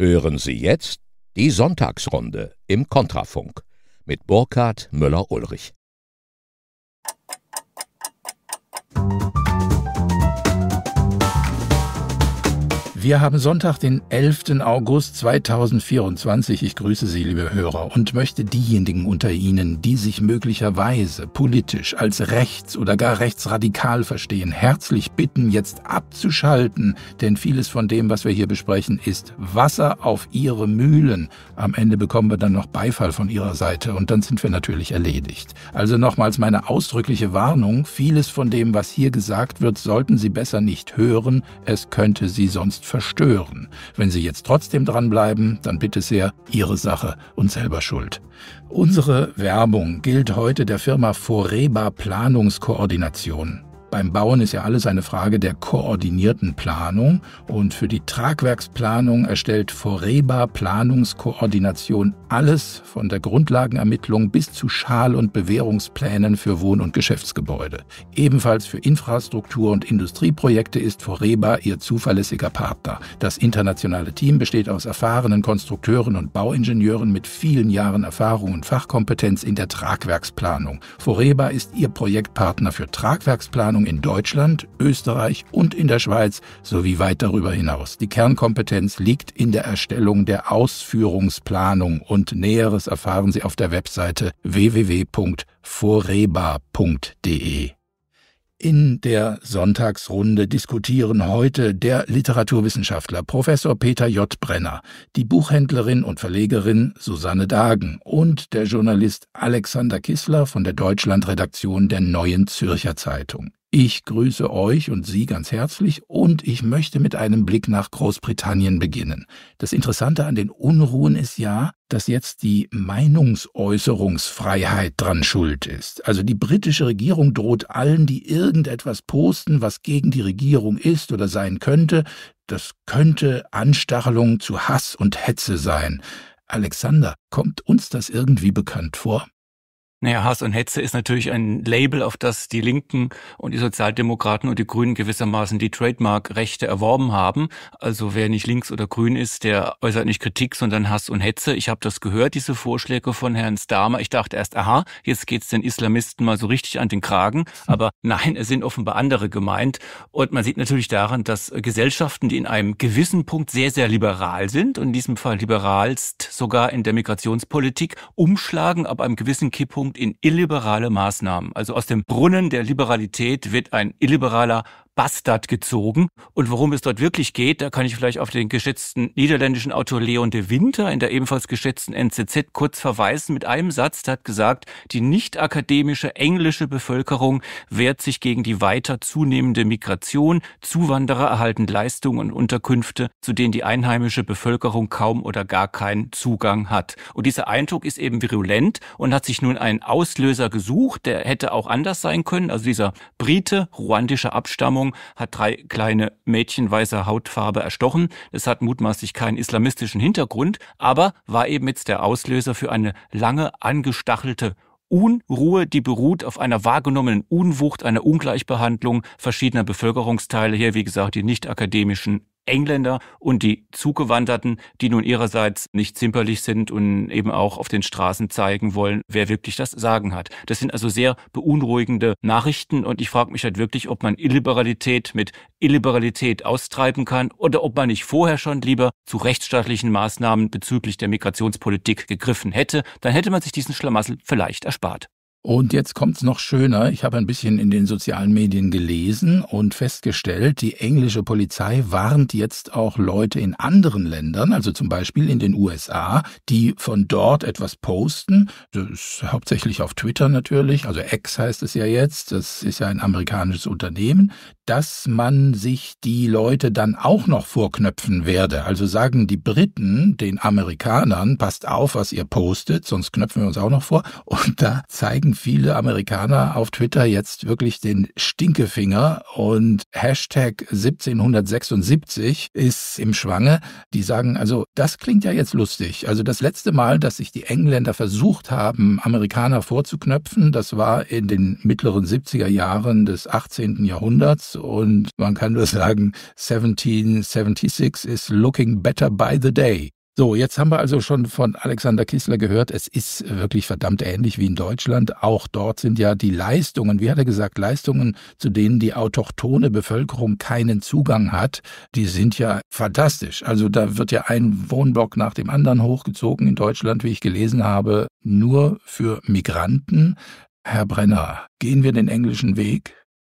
Hören Sie jetzt die Sonntagsrunde im Kontrafunk mit Burkhard Müller-Ulrich. Wir haben Sonntag, den 11. August 2024. Ich grüße Sie, liebe Hörer, und möchte diejenigen unter Ihnen, die sich möglicherweise politisch als rechts oder gar rechtsradikal verstehen, herzlich bitten, jetzt abzuschalten, denn vieles von dem, was wir hier besprechen, ist Wasser auf Ihre Mühlen. Am Ende bekommen wir dann noch Beifall von Ihrer Seite und dann sind wir natürlich erledigt. Also nochmals meine ausdrückliche Warnung, vieles von dem, was hier gesagt wird, sollten Sie besser nicht hören, es könnte Sie sonst verstören. Wenn Sie jetzt trotzdem dranbleiben, dann bitte sehr Ihre Sache und selber schuld. Unsere Werbung gilt heute der Firma Foreba Planungskoordination. Beim Bauen ist ja alles eine Frage der koordinierten Planung und für die Tragwerksplanung erstellt Foreba Planungskoordination alles von der Grundlagenermittlung bis zu Schal- und Bewährungsplänen für Wohn- und Geschäftsgebäude. Ebenfalls für Infrastruktur- und Industrieprojekte ist Foreba ihr zuverlässiger Partner. Das internationale Team besteht aus erfahrenen Konstrukteuren und Bauingenieuren mit vielen Jahren Erfahrung und Fachkompetenz in der Tragwerksplanung. Foreba ist ihr Projektpartner für Tragwerksplanung in Deutschland, Österreich und in der Schweiz sowie weit darüber hinaus. Die Kernkompetenz liegt in der Erstellung der Ausführungsplanung und und Näheres erfahren Sie auf der Webseite www.foreba.de. In der Sonntagsrunde diskutieren heute der Literaturwissenschaftler Professor Peter J. Brenner, die Buchhändlerin und Verlegerin Susanne Dagen und der Journalist Alexander Kissler von der Deutschlandredaktion der Neuen Zürcher Zeitung. Ich grüße euch und Sie ganz herzlich und ich möchte mit einem Blick nach Großbritannien beginnen. Das Interessante an den Unruhen ist ja, dass jetzt die Meinungsäußerungsfreiheit dran schuld ist. Also die britische Regierung droht allen, die irgendetwas posten, was gegen die Regierung ist oder sein könnte. Das könnte Anstachelung zu Hass und Hetze sein. Alexander, kommt uns das irgendwie bekannt vor? Naja, Hass und Hetze ist natürlich ein Label, auf das die Linken und die Sozialdemokraten und die Grünen gewissermaßen die Trademark-Rechte erworben haben. Also wer nicht links oder grün ist, der äußert nicht Kritik, sondern Hass und Hetze. Ich habe das gehört, diese Vorschläge von Herrn Starmer. Ich dachte erst, aha, jetzt geht's den Islamisten mal so richtig an den Kragen. Aber nein, es sind offenbar andere gemeint. Und man sieht natürlich daran, dass Gesellschaften, die in einem gewissen Punkt sehr, sehr liberal sind, und in diesem Fall liberalst sogar in der Migrationspolitik, umschlagen ab einem gewissen Kipppunkt umgetunkt in illiberale Maßnahmen. Also aus dem Brunnen der Liberalität wird ein illiberaler Bastard gezogen. Und worum es dort wirklich geht, da kann ich vielleicht auf den geschätzten niederländischen Autor Leon de Winter in der ebenfalls geschätzten NZZ kurz verweisen mit einem Satz, der hat gesagt, die nicht akademische englische Bevölkerung wehrt sich gegen die weiter zunehmende Migration. Zuwanderer erhalten Leistungen und Unterkünfte, zu denen die einheimische Bevölkerung kaum oder gar keinen Zugang hat. Und dieser Eindruck ist eben virulent und hat sich nun einen Auslöser gesucht, der hätte auch anders sein können. Also dieser Brite, ruandische Abstammung, Stromströmung hat drei kleine Mädchen weißer Hautfarbe erstochen. Es hat mutmaßlich keinen islamistischen Hintergrund, aber war eben jetzt der Auslöser für eine lange angestachelte Unruhe, die beruht auf einer wahrgenommenen Unwucht, einer Ungleichbehandlung verschiedener Bevölkerungsteile hier, wie gesagt, die nicht akademischen Engländer und die Zugewanderten, die nun ihrerseits nicht zimperlich sind und eben auch auf den Straßen zeigen wollen, wer wirklich das Sagen hat. Das sind also sehr beunruhigende Nachrichten und ich frage mich halt wirklich, ob man Illiberalität mit Illiberalität austreiben kann oder ob man nicht vorher schon lieber zu rechtsstaatlichen Maßnahmen bezüglich der Migrationspolitik gegriffen hätte, dann hätte man sich diesen Schlamassel vielleicht erspart. Und jetzt kommt es noch schöner. Ich habe ein bisschen in den sozialen Medien gelesen und festgestellt, die englische Polizei warnt jetzt auch Leute in anderen Ländern, also zum Beispiel in den USA, die von dort etwas posten. Das ist hauptsächlich auf Twitter natürlich, also X heißt es ja jetzt. Das ist ja ein amerikanisches Unternehmen, dass man sich die Leute dann auch noch vorknöpfen werde. Also sagen die Briten den Amerikanern, passt auf, was ihr postet, sonst knöpfen wir uns auch noch vor. Und da zeigen zeigen viele Amerikaner auf Twitter jetzt wirklich den Stinkefinger und Hashtag 1776 ist im Schwange. Die sagen also, das klingt ja jetzt lustig. Also das letzte Mal, dass sich die Engländer versucht haben, Amerikaner vorzuknöpfen, das war in den mittleren 70er Jahren des 18. Jahrhunderts und man kann nur sagen, 1776 is looking better by the day. So, jetzt haben wir also schon von Alexander Kissler gehört, es ist wirklich verdammt ähnlich wie in Deutschland. Auch dort sind ja die Leistungen, wie hat er gesagt, Leistungen, zu denen die autochtone Bevölkerung keinen Zugang hat, die sind ja fantastisch. Also da wird ja ein Wohnblock nach dem anderen hochgezogen in Deutschland, wie ich gelesen habe, nur für Migranten. Herr Brenner, gehen wir den englischen Weg?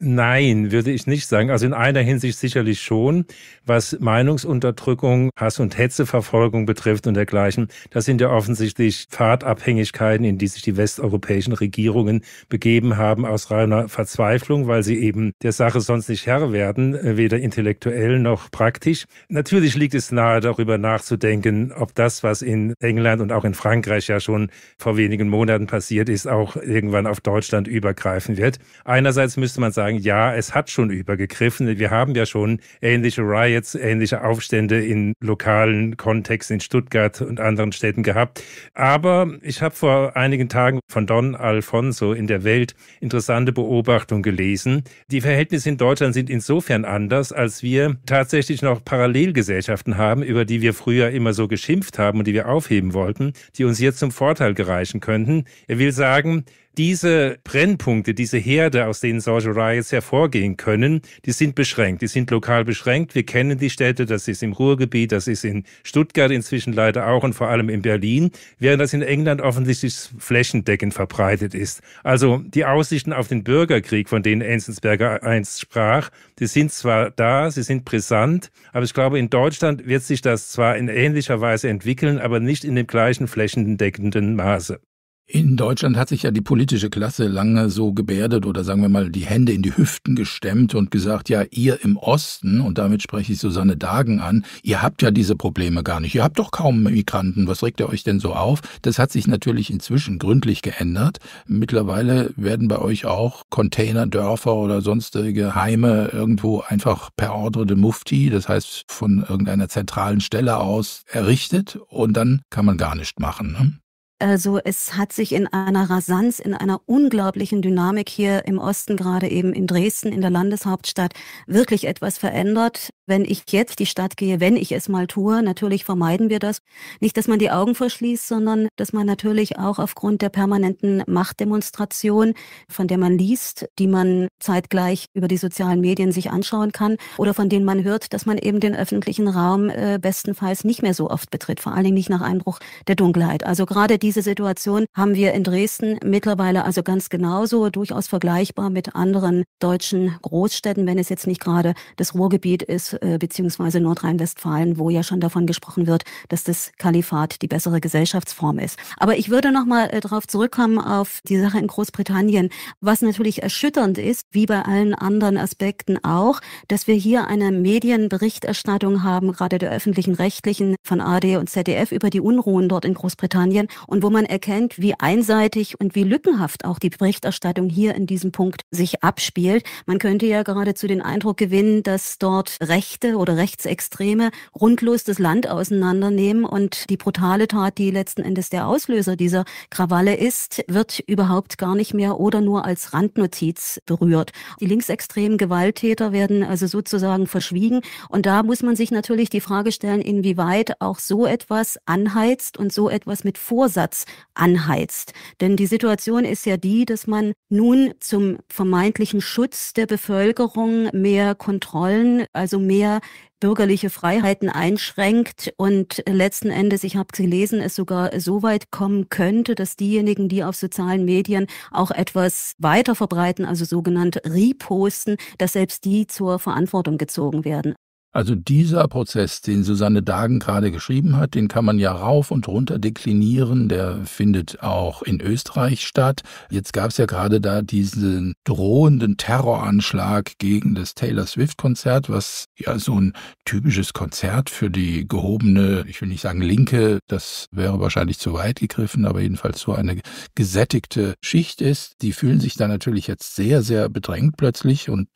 Nein, würde ich nicht sagen. Also in einer Hinsicht sicherlich schon, was Meinungsunterdrückung, Hass- und Hetzeverfolgung betrifft und dergleichen. Das sind ja offensichtlich Pfadabhängigkeiten, in die sich die westeuropäischen Regierungen begeben haben aus reiner Verzweiflung, weil sie eben der Sache sonst nicht Herr werden, weder intellektuell noch praktisch. Natürlich liegt es nahe, darüber nachzudenken, ob das, was in England und auch in Frankreich ja schon vor wenigen Monaten passiert ist, auch irgendwann auf Deutschland übergreifen wird. Einerseits müsste man sagen, sagen, ja, es hat schon übergegriffen. Wir haben ja schon ähnliche Riots, ähnliche Aufstände in lokalen Kontexten in Stuttgart und anderen Städten gehabt. Aber ich habe vor einigen Tagen von Don Alfonso in der Welt interessante Beobachtung gelesen. Die Verhältnisse in Deutschland sind insofern anders, als wir tatsächlich noch Parallelgesellschaften haben, über die wir früher immer so geschimpft haben und die wir aufheben wollten, die uns jetzt zum Vorteil gereichen könnten. Er will sagen, diese Brennpunkte, diese Herde, aus denen Sauerei Riots hervorgehen können, die sind beschränkt, die sind lokal beschränkt. Wir kennen die Städte, das ist im Ruhrgebiet, das ist in Stuttgart inzwischen leider auch und vor allem in Berlin, während das in England offensichtlich flächendeckend verbreitet ist. Also die Aussichten auf den Bürgerkrieg, von denen Enzensberger einst sprach, die sind zwar da, sie sind brisant, aber ich glaube, in Deutschland wird sich das zwar in ähnlicher Weise entwickeln, aber nicht in dem gleichen flächendeckenden Maße. In Deutschland hat sich ja die politische Klasse lange so gebärdet oder sagen wir mal die Hände in die Hüften gestemmt und gesagt, ja, ihr im Osten, und damit spreche ich Susanne Dagen an, ihr habt ja diese Probleme gar nicht, ihr habt doch kaum Migranten, was regt ihr euch denn so auf? Das hat sich natürlich inzwischen gründlich geändert. Mittlerweile werden bei euch auch Container, Dörfer oder sonstige Heime irgendwo einfach per Ordre de Mufti, das heißt von irgendeiner zentralen Stelle aus, errichtet und dann kann man gar nicht machen. Ne? Also es hat sich in einer Rasanz, in einer unglaublichen Dynamik hier im Osten, gerade eben in Dresden, in der Landeshauptstadt, wirklich etwas verändert wenn ich jetzt die Stadt gehe, wenn ich es mal tue, natürlich vermeiden wir das. Nicht, dass man die Augen verschließt, sondern dass man natürlich auch aufgrund der permanenten Machtdemonstration, von der man liest, die man zeitgleich über die sozialen Medien sich anschauen kann oder von denen man hört, dass man eben den öffentlichen Raum äh, bestenfalls nicht mehr so oft betritt, vor allen Dingen nicht nach Einbruch der Dunkelheit. Also gerade diese Situation haben wir in Dresden mittlerweile also ganz genauso, durchaus vergleichbar mit anderen deutschen Großstädten, wenn es jetzt nicht gerade das Ruhrgebiet ist, Deutschland äh, bzw. Nordrhein-Westfalen, wo ja schon davon gesprochen wird, dass das Kalifat die bessere Gesellschaftsform ist. Aber ich würde nochmal äh, darauf zurückkommen, auf die Sache in Großbritannien, was natürlich erschütternd ist, wie bei allen anderen Aspekten auch, dass wir hier eine Medienberichterstattung haben, gerade der öffentlichen Rechtlichen von AD und ZDF über die Unruhen dort in Großbritannien und wo man erkennt, wie einseitig und wie lückenhaft auch die Berichterstattung hier in diesem Punkt sich abspielt. Man könnte ja geradezu den Eindruck gewinnen, dass dort Recht Rechte oder Rechtsextreme rundlos das Land auseinandernehmen und die brutale Tat, die letzten Endes der Auslöser dieser Krawalle ist, wird überhaupt gar nicht mehr oder nur als Randnotiz berührt. Die linksextremen Gewalttäter werden also sozusagen verschwiegen und da muss man sich natürlich die Frage stellen, inwieweit auch so etwas anheizt und so etwas mit Vorsatz anheizt. Denn die Situation ist ja die, dass man nun zum vermeintlichen Schutz der Bevölkerung mehr Kontrollen, also mehr mehr bürgerliche Freiheiten einschränkt und letzten Endes, ich habe gelesen, es sogar so weit kommen könnte, dass diejenigen, die auf sozialen Medien auch etwas weiter verbreiten, also sogenannte reposten, dass selbst die zur Verantwortung gezogen werden. Also dieser Prozess, den Susanne Dagen gerade geschrieben hat, den kann man ja rauf und runter deklinieren. Der findet auch in Österreich statt. Jetzt gab es ja gerade da diesen drohenden Terroranschlag gegen das Taylor Swift-Konzert, was ja so ein typisches Konzert für die gehobene, ich will nicht sagen Linke, das wäre wahrscheinlich zu weit gegriffen, aber jedenfalls so eine gesättigte Schicht ist. Die fühlen sich da natürlich jetzt sehr, sehr bedrängt plötzlich und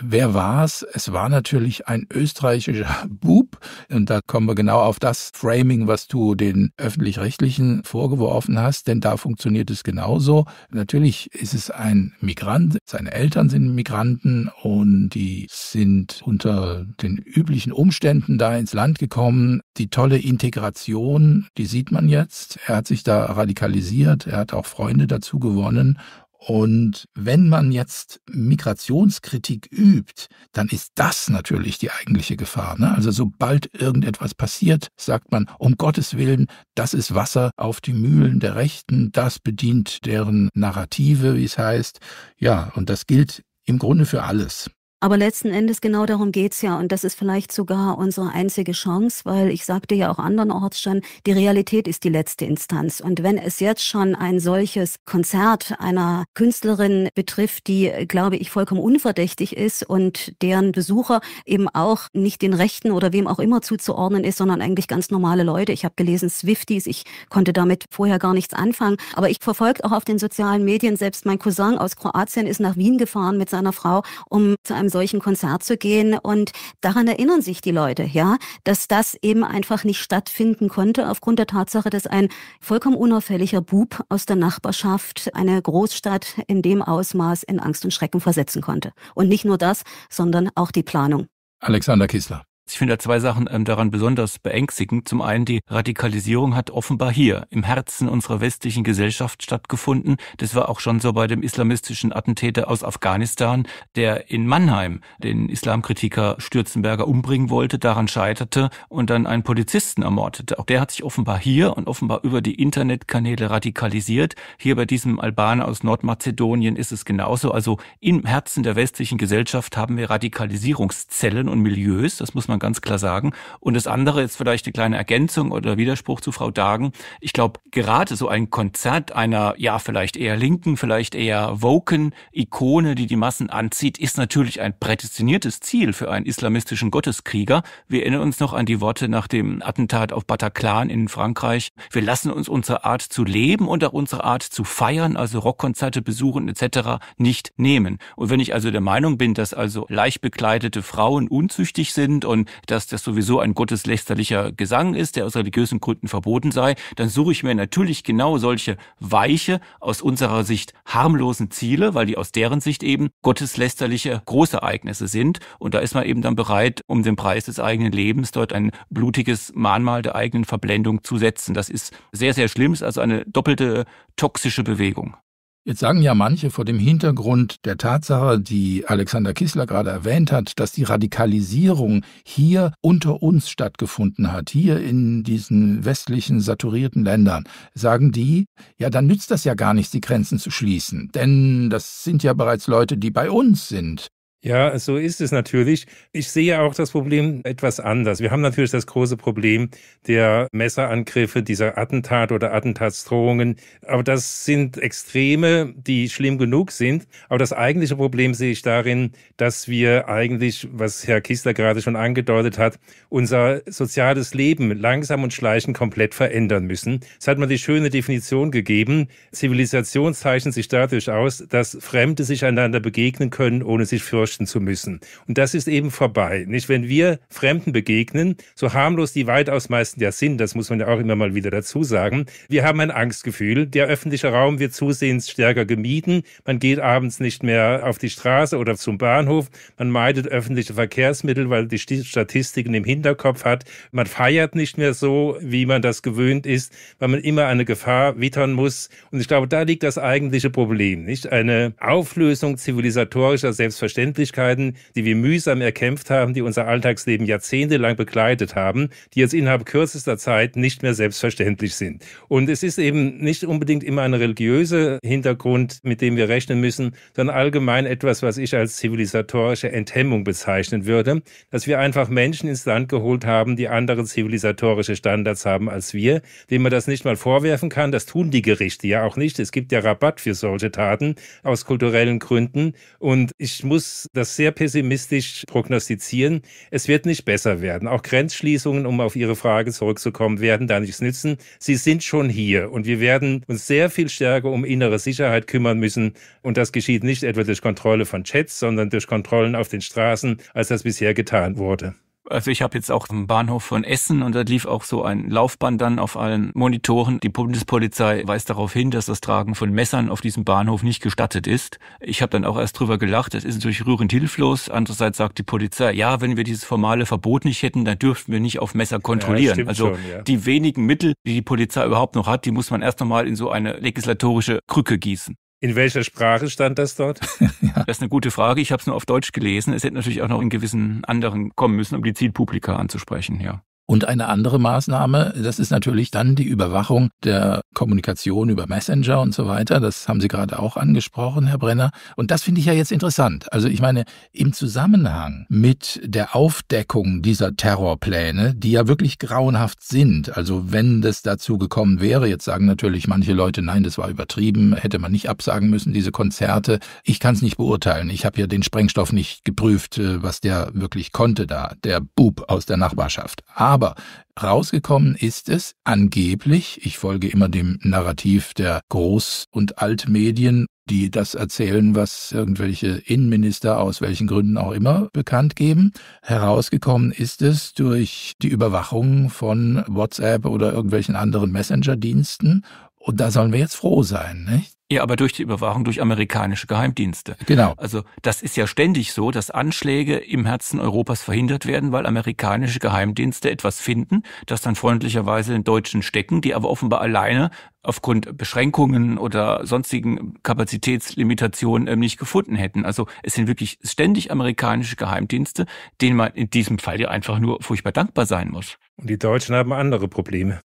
Wer war es? Es war natürlich ein österreichischer Bub. Und da kommen wir genau auf das Framing, was du den öffentlich-rechtlichen vorgeworfen hast, denn da funktioniert es genauso. Natürlich ist es ein Migrant, seine Eltern sind Migranten und die sind unter den üblichen Umständen da ins Land gekommen. Die tolle Integration, die sieht man jetzt. Er hat sich da radikalisiert, er hat auch Freunde dazu gewonnen und wenn man jetzt Migrationskritik übt, dann ist das natürlich die eigentliche Gefahr. Ne? Also sobald irgendetwas passiert, sagt man, um Gottes Willen, das ist Wasser auf die Mühlen der Rechten, das bedient deren Narrative, wie es heißt. Ja, und das gilt im Grunde für alles. Aber letzten Endes genau darum geht's ja. Und das ist vielleicht sogar unsere einzige Chance, weil ich sagte ja auch andernorts schon, die Realität ist die letzte Instanz. Und wenn es jetzt schon ein solches Konzert einer Künstlerin betrifft, die, glaube ich, vollkommen unverdächtig ist und deren Besucher eben auch nicht den Rechten oder wem auch immer zuzuordnen ist, sondern eigentlich ganz normale Leute. Ich habe gelesen Swifties, ich konnte damit vorher gar nichts anfangen. Aber ich verfolge auch auf den sozialen Medien, selbst mein Cousin aus Kroatien ist nach Wien gefahren mit seiner Frau, um zu einem einem solchen Konzert zu gehen. Und daran erinnern sich die Leute, ja, dass das eben einfach nicht stattfinden konnte aufgrund der Tatsache, dass ein vollkommen unauffälliger Bub aus der Nachbarschaft eine Großstadt in dem Ausmaß in Angst und Schrecken versetzen konnte. Und nicht nur das, sondern auch die Planung. Alexander Kissler. Ich finde da zwei Sachen ähm, daran besonders beängstigend. Zum einen, die Radikalisierung hat offenbar hier im Herzen unserer westlichen Gesellschaft stattgefunden. Das war auch schon so bei dem islamistischen Attentäter aus Afghanistan, der in Mannheim den Islamkritiker Stürzenberger umbringen wollte, daran scheiterte und dann einen Polizisten ermordete. Auch der hat sich offenbar hier und offenbar über die Internetkanäle radikalisiert. Hier bei diesem Albaner aus Nordmazedonien ist es genauso. Also im Herzen der westlichen Gesellschaft haben wir Radikalisierungszellen und Milieus. Das muss man man ganz klar sagen. Und das andere ist vielleicht eine kleine Ergänzung oder Widerspruch zu Frau Dagen. Ich glaube, gerade so ein Konzert einer, ja, vielleicht eher linken, vielleicht eher woken Ikone, die die Massen anzieht, ist natürlich ein prädestiniertes Ziel für einen islamistischen Gotteskrieger. Wir erinnern uns noch an die Worte nach dem Attentat auf Bataclan in Frankreich. Wir lassen uns unsere Art zu leben und auch unsere Art zu feiern, also Rockkonzerte besuchen etc. nicht nehmen. Und wenn ich also der Meinung bin, dass also leicht bekleidete Frauen unzüchtig sind und dass das sowieso ein gotteslästerlicher Gesang ist, der aus religiösen Gründen verboten sei, dann suche ich mir natürlich genau solche weiche, aus unserer Sicht harmlosen Ziele, weil die aus deren Sicht eben gotteslästerliche Großereignisse sind. Und da ist man eben dann bereit, um den Preis des eigenen Lebens dort ein blutiges Mahnmal der eigenen Verblendung zu setzen. Das ist sehr, sehr schlimm, ist also eine doppelte toxische Bewegung. Jetzt sagen ja manche vor dem Hintergrund der Tatsache, die Alexander Kissler gerade erwähnt hat, dass die Radikalisierung hier unter uns stattgefunden hat, hier in diesen westlichen saturierten Ländern, sagen die, ja, dann nützt das ja gar nichts, die Grenzen zu schließen, denn das sind ja bereits Leute, die bei uns sind. Ja, so ist es natürlich. Ich sehe auch das Problem etwas anders. Wir haben natürlich das große Problem der Messerangriffe, dieser Attentat oder Attentatsdrohungen. Aber das sind Extreme, die schlimm genug sind. Aber das eigentliche Problem sehe ich darin, dass wir eigentlich, was Herr Kistler gerade schon angedeutet hat, unser soziales Leben langsam und schleichend komplett verändern müssen. Es hat man die schöne Definition gegeben. Zivilisation zeichnet sich dadurch aus, dass Fremde sich einander begegnen können, ohne sich fürchten fürchten zu müssen. Und das ist eben vorbei. Nicht, wenn wir Fremden begegnen, so harmlos die weitaus meisten ja sind, das muss man ja auch immer mal wieder dazu sagen, wir haben ein Angstgefühl. Der öffentliche Raum wird zusehends stärker gemieden. Man geht abends nicht mehr auf die Straße oder zum Bahnhof. Man meidet öffentliche Verkehrsmittel, weil die Statistiken im Hinterkopf hat. Man feiert nicht mehr so, wie man das gewöhnt ist, weil man immer eine Gefahr wittern muss. Und ich glaube, da liegt das eigentliche Problem, nicht? Eine Auflösung zivilisatorischer Selbstverständlichkeit Befindlichkeiten, die wir mühsam erkämpft haben, die unser Alltagsleben jahrzehntelang begleitet haben, die jetzt innerhalb kürzester Zeit nicht mehr selbstverständlich sind. Und es ist eben nicht unbedingt immer ein religiöser Hintergrund, mit dem wir rechnen müssen, sondern allgemein etwas, was ich als zivilisatorische Enthemmung bezeichnen würde, dass wir einfach Menschen ins Land geholt haben, die andere zivilisatorische Standards haben als wir, denen man das nicht mal vorwerfen kann. Das tun die Gerichte ja auch nicht. Es gibt ja Rabatt für solche Taten aus kulturellen Gründen. Und ich muss das sehr pessimistisch prognostizieren. Es wird nicht besser werden. Auch Grenzschließungen, um auf Ihre Frage zurückzukommen, werden da nichts nützen. Sie sind schon hier und wir werden uns sehr viel stärker um innere Sicherheit kümmern müssen. Und das geschieht nicht etwa durch Kontrolle von Chats, sondern durch Kontrollen auf den Straßen, als das bisher getan wurde. Also ich habe jetzt auch im Bahnhof von Essen und da lief auch so ein Laufband dann auf allen Monitoren. Die Bundespolizei weist darauf hin, dass das Tragen von Messern auf diesem Bahnhof nicht gestattet ist. Ich habe dann auch erst drüber gelacht, das ist natürlich rührend hilflos. Andererseits sagt die Polizei, ja, wenn wir dieses formale Verbot nicht hätten, dann dürften wir nicht auf Messer kontrollieren. Ja, also schon, ja. die wenigen Mittel, die die Polizei überhaupt noch hat, die muss man erst nochmal in so eine legislatorische Krücke gießen. In welcher Sprache stand das dort? ja. Das ist eine gute Frage. Ich habe es nur auf Deutsch gelesen. Es hätte natürlich auch noch in gewissen anderen kommen müssen, um die Zielpublika anzusprechen, ja. Und eine andere Maßnahme, das ist natürlich dann die Überwachung der Kommunikation über Messenger und so weiter. Das haben Sie gerade auch angesprochen, Herr Brenner. Und das finde ich ja jetzt interessant. Also ich meine, im Zusammenhang mit der Aufdeckung dieser Terrorpläne, die ja wirklich grauenhaft sind, also wenn das dazu gekommen wäre, jetzt sagen natürlich manche Leute, nein, das war übertrieben, hätte man nicht absagen müssen, diese Konzerte. Ich kann es nicht beurteilen. Ich habe ja den Sprengstoff nicht geprüft, äh, was der wirklich konnte da, der Bub aus der Nachbarschaft. Aber aber rausgekommen ist es angeblich, ich folge immer dem Narrativ der Groß- und Altmedien, die das erzählen, was irgendwelche Innenminister aus welchen Gründen auch immer bekannt geben. Herausgekommen ist es durch die Überwachung von WhatsApp oder irgendwelchen anderen Messenger-Diensten. Und da sollen wir jetzt froh sein, nicht? Ja, aber durch die Überwachung durch amerikanische Geheimdienste. Genau. Also das ist ja ständig so, dass Anschläge im Herzen Europas verhindert werden, weil amerikanische Geheimdienste etwas finden, das dann freundlicherweise in Deutschen stecken, die aber offenbar alleine aufgrund Beschränkungen oder sonstigen Kapazitätslimitationen ähm, nicht gefunden hätten. Also es sind wirklich ständig amerikanische Geheimdienste, denen man in diesem Fall ja einfach nur furchtbar dankbar sein muss. Und die Deutschen haben andere Probleme.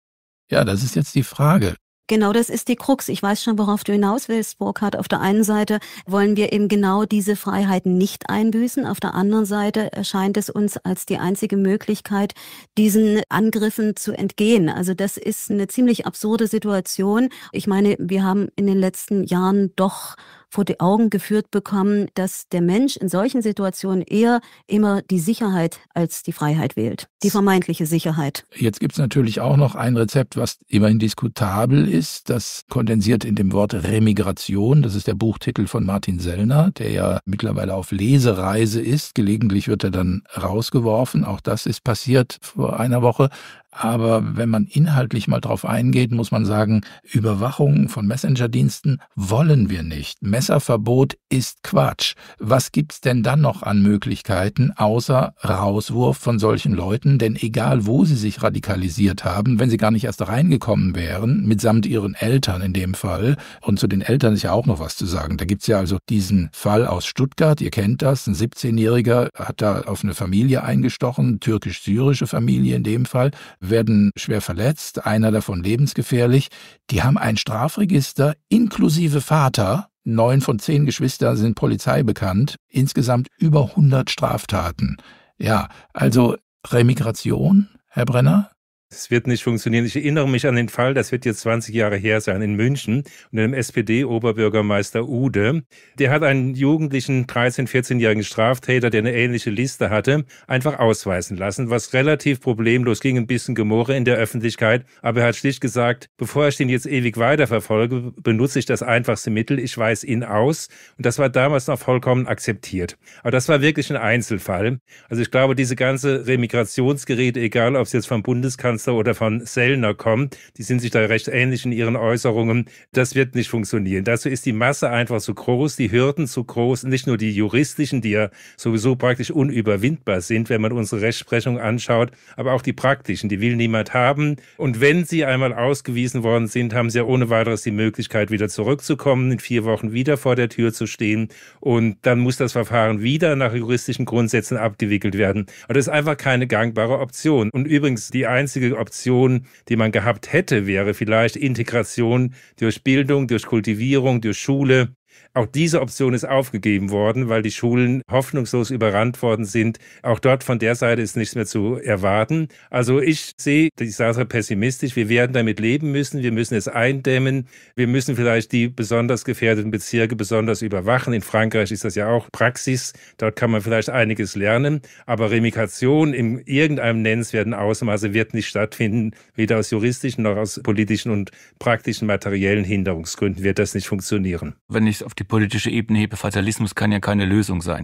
Ja, das ist jetzt die Frage. Genau das ist die Krux. Ich weiß schon, worauf du hinaus willst, Burkhard. Auf der einen Seite wollen wir eben genau diese Freiheiten nicht einbüßen. Auf der anderen Seite erscheint es uns als die einzige Möglichkeit, diesen Angriffen zu entgehen. Also das ist eine ziemlich absurde Situation. Ich meine, wir haben in den letzten Jahren doch vor die Augen geführt bekommen, dass der Mensch in solchen Situationen eher immer die Sicherheit als die Freiheit wählt. Die vermeintliche Sicherheit. Jetzt gibt es natürlich auch noch ein Rezept, was immerhin diskutabel ist. Das kondensiert in dem Wort Remigration. Das ist der Buchtitel von Martin Sellner, der ja mittlerweile auf Lesereise ist. Gelegentlich wird er dann rausgeworfen. Auch das ist passiert vor einer Woche. Aber wenn man inhaltlich mal drauf eingeht, muss man sagen, Überwachung von Messenger-Diensten wollen wir nicht. Messerverbot ist Quatsch. Was gibt's denn dann noch an Möglichkeiten außer Rauswurf von solchen Leuten? Denn egal wo sie sich radikalisiert haben, wenn sie gar nicht erst reingekommen wären, mitsamt ihren Eltern in dem Fall, und zu den Eltern ist ja auch noch was zu sagen. Da gibt's ja also diesen Fall aus Stuttgart, ihr kennt das, ein 17-Jähriger hat da auf eine Familie eingestochen, türkisch-syrische Familie in dem Fall werden schwer verletzt, einer davon lebensgefährlich. Die haben ein Strafregister inklusive Vater. Neun von zehn Geschwistern sind Polizei bekannt. Insgesamt über 100 Straftaten. Ja, also Remigration, Herr Brenner? Es wird nicht funktionieren. Ich erinnere mich an den Fall, das wird jetzt 20 Jahre her sein, in München und dem SPD-Oberbürgermeister Ude. Der hat einen jugendlichen 13-, 14-jährigen Straftäter, der eine ähnliche Liste hatte, einfach ausweisen lassen, was relativ problemlos ging, ein bisschen Gemurre in der Öffentlichkeit. Aber er hat schlicht gesagt, bevor ich den jetzt ewig weiterverfolge, benutze ich das einfachste Mittel, ich weise ihn aus. Und das war damals noch vollkommen akzeptiert. Aber das war wirklich ein Einzelfall. Also ich glaube, diese ganze Remigrationsgeräte, egal ob es jetzt vom Bundeskanzler Lancaster oder von Sellner kommt, die sind sich da recht ähnlich in ihren Äußerungen, das wird nicht funktionieren. Dazu ist die Masse einfach zu groß, die Hürden zu groß, nicht nur die juristischen, die ja sowieso praktisch unüberwindbar sind, wenn man unsere Rechtsprechung anschaut, aber auch die praktischen, die will niemand haben. Und wenn sie einmal ausgewiesen worden sind, haben sie ja ohne weiteres die Möglichkeit, wieder zurückzukommen, in vier Wochen wieder vor der Tür zu stehen und dann muss das Verfahren wieder nach juristischen Grundsätzen abgewickelt werden. Aber das ist einfach keine gangbare Option. Und übrigens, die einzige einzige Option, die man gehabt hätte, wäre vielleicht Integration durch Bildung, durch Kultivierung, durch Schule, auch diese Option ist aufgegeben worden, weil die Schulen hoffnungslos überrannt worden sind. Auch dort von der Seite ist nichts mehr zu erwarten. Also ich sehe die Sache pessimistisch. Wir werden damit leben müssen. Wir müssen es eindämmen. Wir müssen vielleicht die besonders gefährdeten Bezirke besonders überwachen. In Frankreich ist das ja auch Praxis. Dort kann man vielleicht einiges lernen. Aber Remigration in irgendeinem nennenswerten Ausmaße wird nicht stattfinden. Weder aus juristischen noch aus politischen und praktischen materiellen Hinderungsgründen wird das nicht funktionieren. Wenn ich auf die politische Ebene hebe, Fatalismus kann ja keine Lösung sein.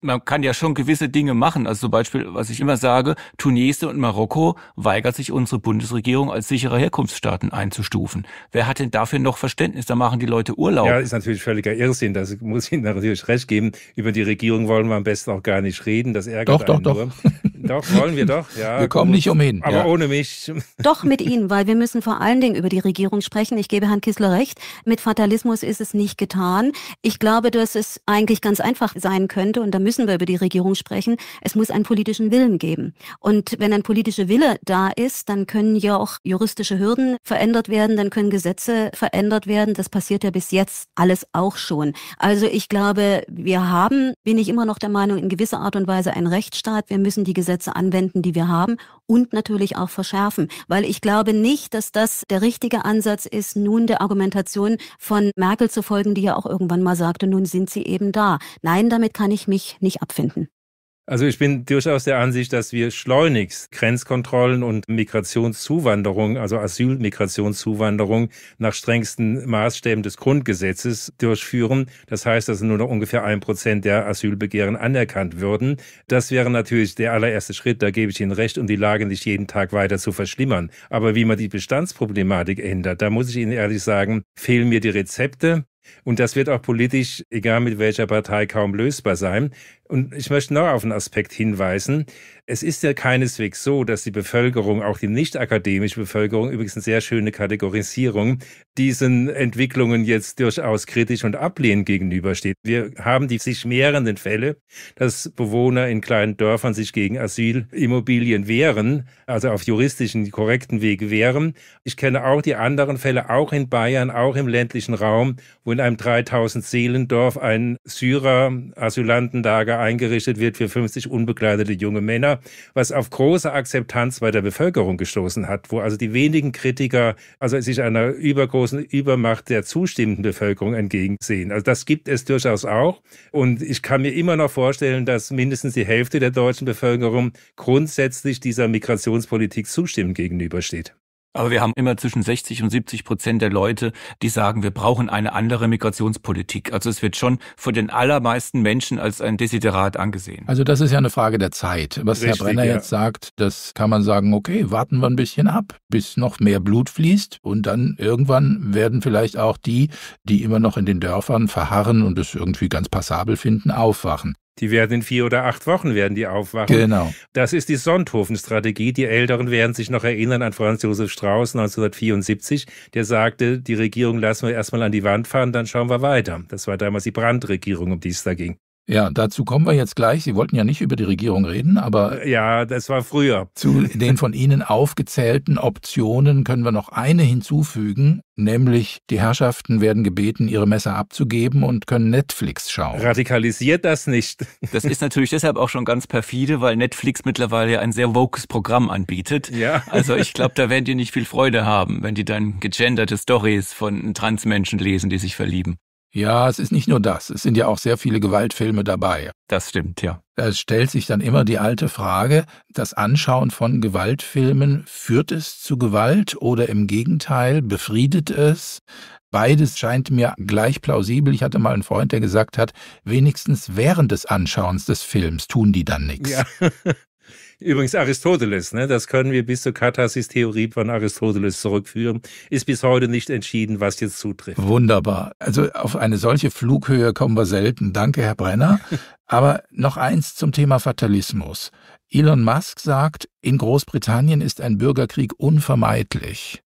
Man kann ja schon gewisse Dinge machen. Also zum Beispiel, was ich immer sage, Tunesien und Marokko weigert sich unsere Bundesregierung als sichere Herkunftsstaaten einzustufen. Wer hat denn dafür noch Verständnis? Da machen die Leute Urlaub. Ja, ist natürlich völliger Irrsinn. Das muss ich Ihnen natürlich recht geben. Über die Regierung wollen wir am besten auch gar nicht reden. Das ärgert doch, doch, doch. Nur. Doch, wollen wir doch. Ja, wir kommen gut. nicht umhin. Aber ja. ohne mich. Doch mit Ihnen, weil wir müssen vor allen Dingen über die Regierung sprechen. Ich gebe Herrn Kissler recht. Mit Fatalismus ist es nicht getan fahren. Ich glaube, dass es eigentlich ganz einfach sein könnte, und da müssen wir über die Regierung sprechen, es muss einen politischen Willen geben. Und wenn ein politischer Wille da ist, dann können ja auch juristische Hürden verändert werden, dann können Gesetze verändert werden. Das passiert ja bis jetzt alles auch schon. Also ich glaube, wir haben, bin ich immer noch der Meinung, in gewisser Art und Weise einen Rechtsstaat. Wir müssen die Gesetze anwenden, die wir haben und natürlich auch verschärfen, weil ich glaube nicht, dass das der richtige Ansatz ist, nun der Argumentation von Merkel zu folgen, die ja auch auch irgendwann mal sagte, nun sind sie eben da. Nein, damit kann ich mich nicht abfinden. Also ich bin durchaus der Ansicht, dass wir schleunigst Grenzkontrollen und Migrationszuwanderung, also Asylmigrationszuwanderung nach strengsten Maßstäben des Grundgesetzes durchführen. Das heißt, dass nur noch ungefähr ein Prozent der Asylbegehren anerkannt würden. Das wäre natürlich der allererste Schritt, da gebe ich Ihnen recht, um die Lage nicht jeden Tag weiter zu verschlimmern. Aber wie man die Bestandsproblematik ändert, da muss ich Ihnen ehrlich sagen, fehlen mir die Rezepte. Und das wird auch politisch, egal mit welcher Partei, kaum lösbar sein. Und ich möchte noch auf einen Aspekt hinweisen. Es ist ja keineswegs so, dass die Bevölkerung, auch die nicht akademische Bevölkerung, übrigens eine sehr schöne Kategorisierung, diesen Entwicklungen jetzt durchaus kritisch und ablehnend gegenübersteht. Wir haben die sich mehrenden Fälle, dass Bewohner in kleinen Dörfern sich gegen Asylimmobilien wehren, also auf juristischen, korrekten Wege wehren. Ich kenne auch die anderen Fälle, auch in Bayern, auch im ländlichen Raum, wo in einem 3000 Seelendorf ein Syrer Asylantenlager eingerichtet wird für 50 unbekleidete junge Männer was auf große Akzeptanz bei der Bevölkerung gestoßen hat, wo also die wenigen Kritiker also sich einer übergroßen Übermacht der zustimmenden Bevölkerung entgegensehen. Also das gibt es durchaus auch. Und ich kann mir immer noch vorstellen, dass mindestens die Hälfte der deutschen Bevölkerung grundsätzlich dieser Migrationspolitik zustimmend gegenübersteht. Aber wir haben immer zwischen 60 und 70 Prozent der Leute, die sagen, wir brauchen eine andere Migrationspolitik. Also es wird schon von den allermeisten Menschen als ein Desiderat angesehen. Also das ist ja eine Frage der Zeit. Was Richtig, Herr Brenner ja. jetzt sagt, das kann man sagen, okay, warten wir ein bisschen ab, bis noch mehr Blut fließt und dann irgendwann werden vielleicht auch die, die immer noch in den Dörfern verharren und es irgendwie ganz passabel finden, aufwachen. Die werden in vier oder acht Wochen werden die aufwachen. Genau. Das ist die Sonthofen-Strategie. Die Älteren werden sich noch erinnern an Franz Josef Strauß 1974, der sagte, die Regierung lassen wir erstmal an die Wand fahren, dann schauen wir weiter. Das war damals die Brandregierung, um die es da ging. Ja, dazu kommen wir jetzt gleich. Sie wollten ja nicht über die Regierung reden, aber. Äh, ja, das war früher. Zu den von Ihnen aufgezählten Optionen können wir noch eine hinzufügen, nämlich die Herrschaften werden gebeten, ihre Messer abzugeben und können Netflix schauen. Radikalisiert das nicht. Das ist natürlich deshalb auch schon ganz perfide, weil Netflix mittlerweile ein sehr wokes Programm anbietet. Ja. Also ich glaube, da werden die nicht viel Freude haben, wenn die dann gegenderte Stories von Transmenschen lesen, die sich verlieben. Ja, es ist nicht nur das. Es sind ja auch sehr viele Gewaltfilme dabei. Das stimmt, ja. Es stellt sich dann immer die alte Frage, das Anschauen von Gewaltfilmen, führt es zu Gewalt oder im Gegenteil, befriedet es? Beides scheint mir gleich plausibel. Ich hatte mal einen Freund, der gesagt hat, wenigstens während des Anschauens des Films tun die dann nichts. Ja. Übrigens Aristoteles, ne? das können wir bis zur Katharsis-Theorie von Aristoteles zurückführen, ist bis heute nicht entschieden, was jetzt zutrifft. Wunderbar. Also auf eine solche Flughöhe kommen wir selten. Danke, Herr Brenner. Aber noch eins zum Thema Fatalismus. Elon Musk sagt, in Großbritannien ist ein Bürgerkrieg unvermeidlich.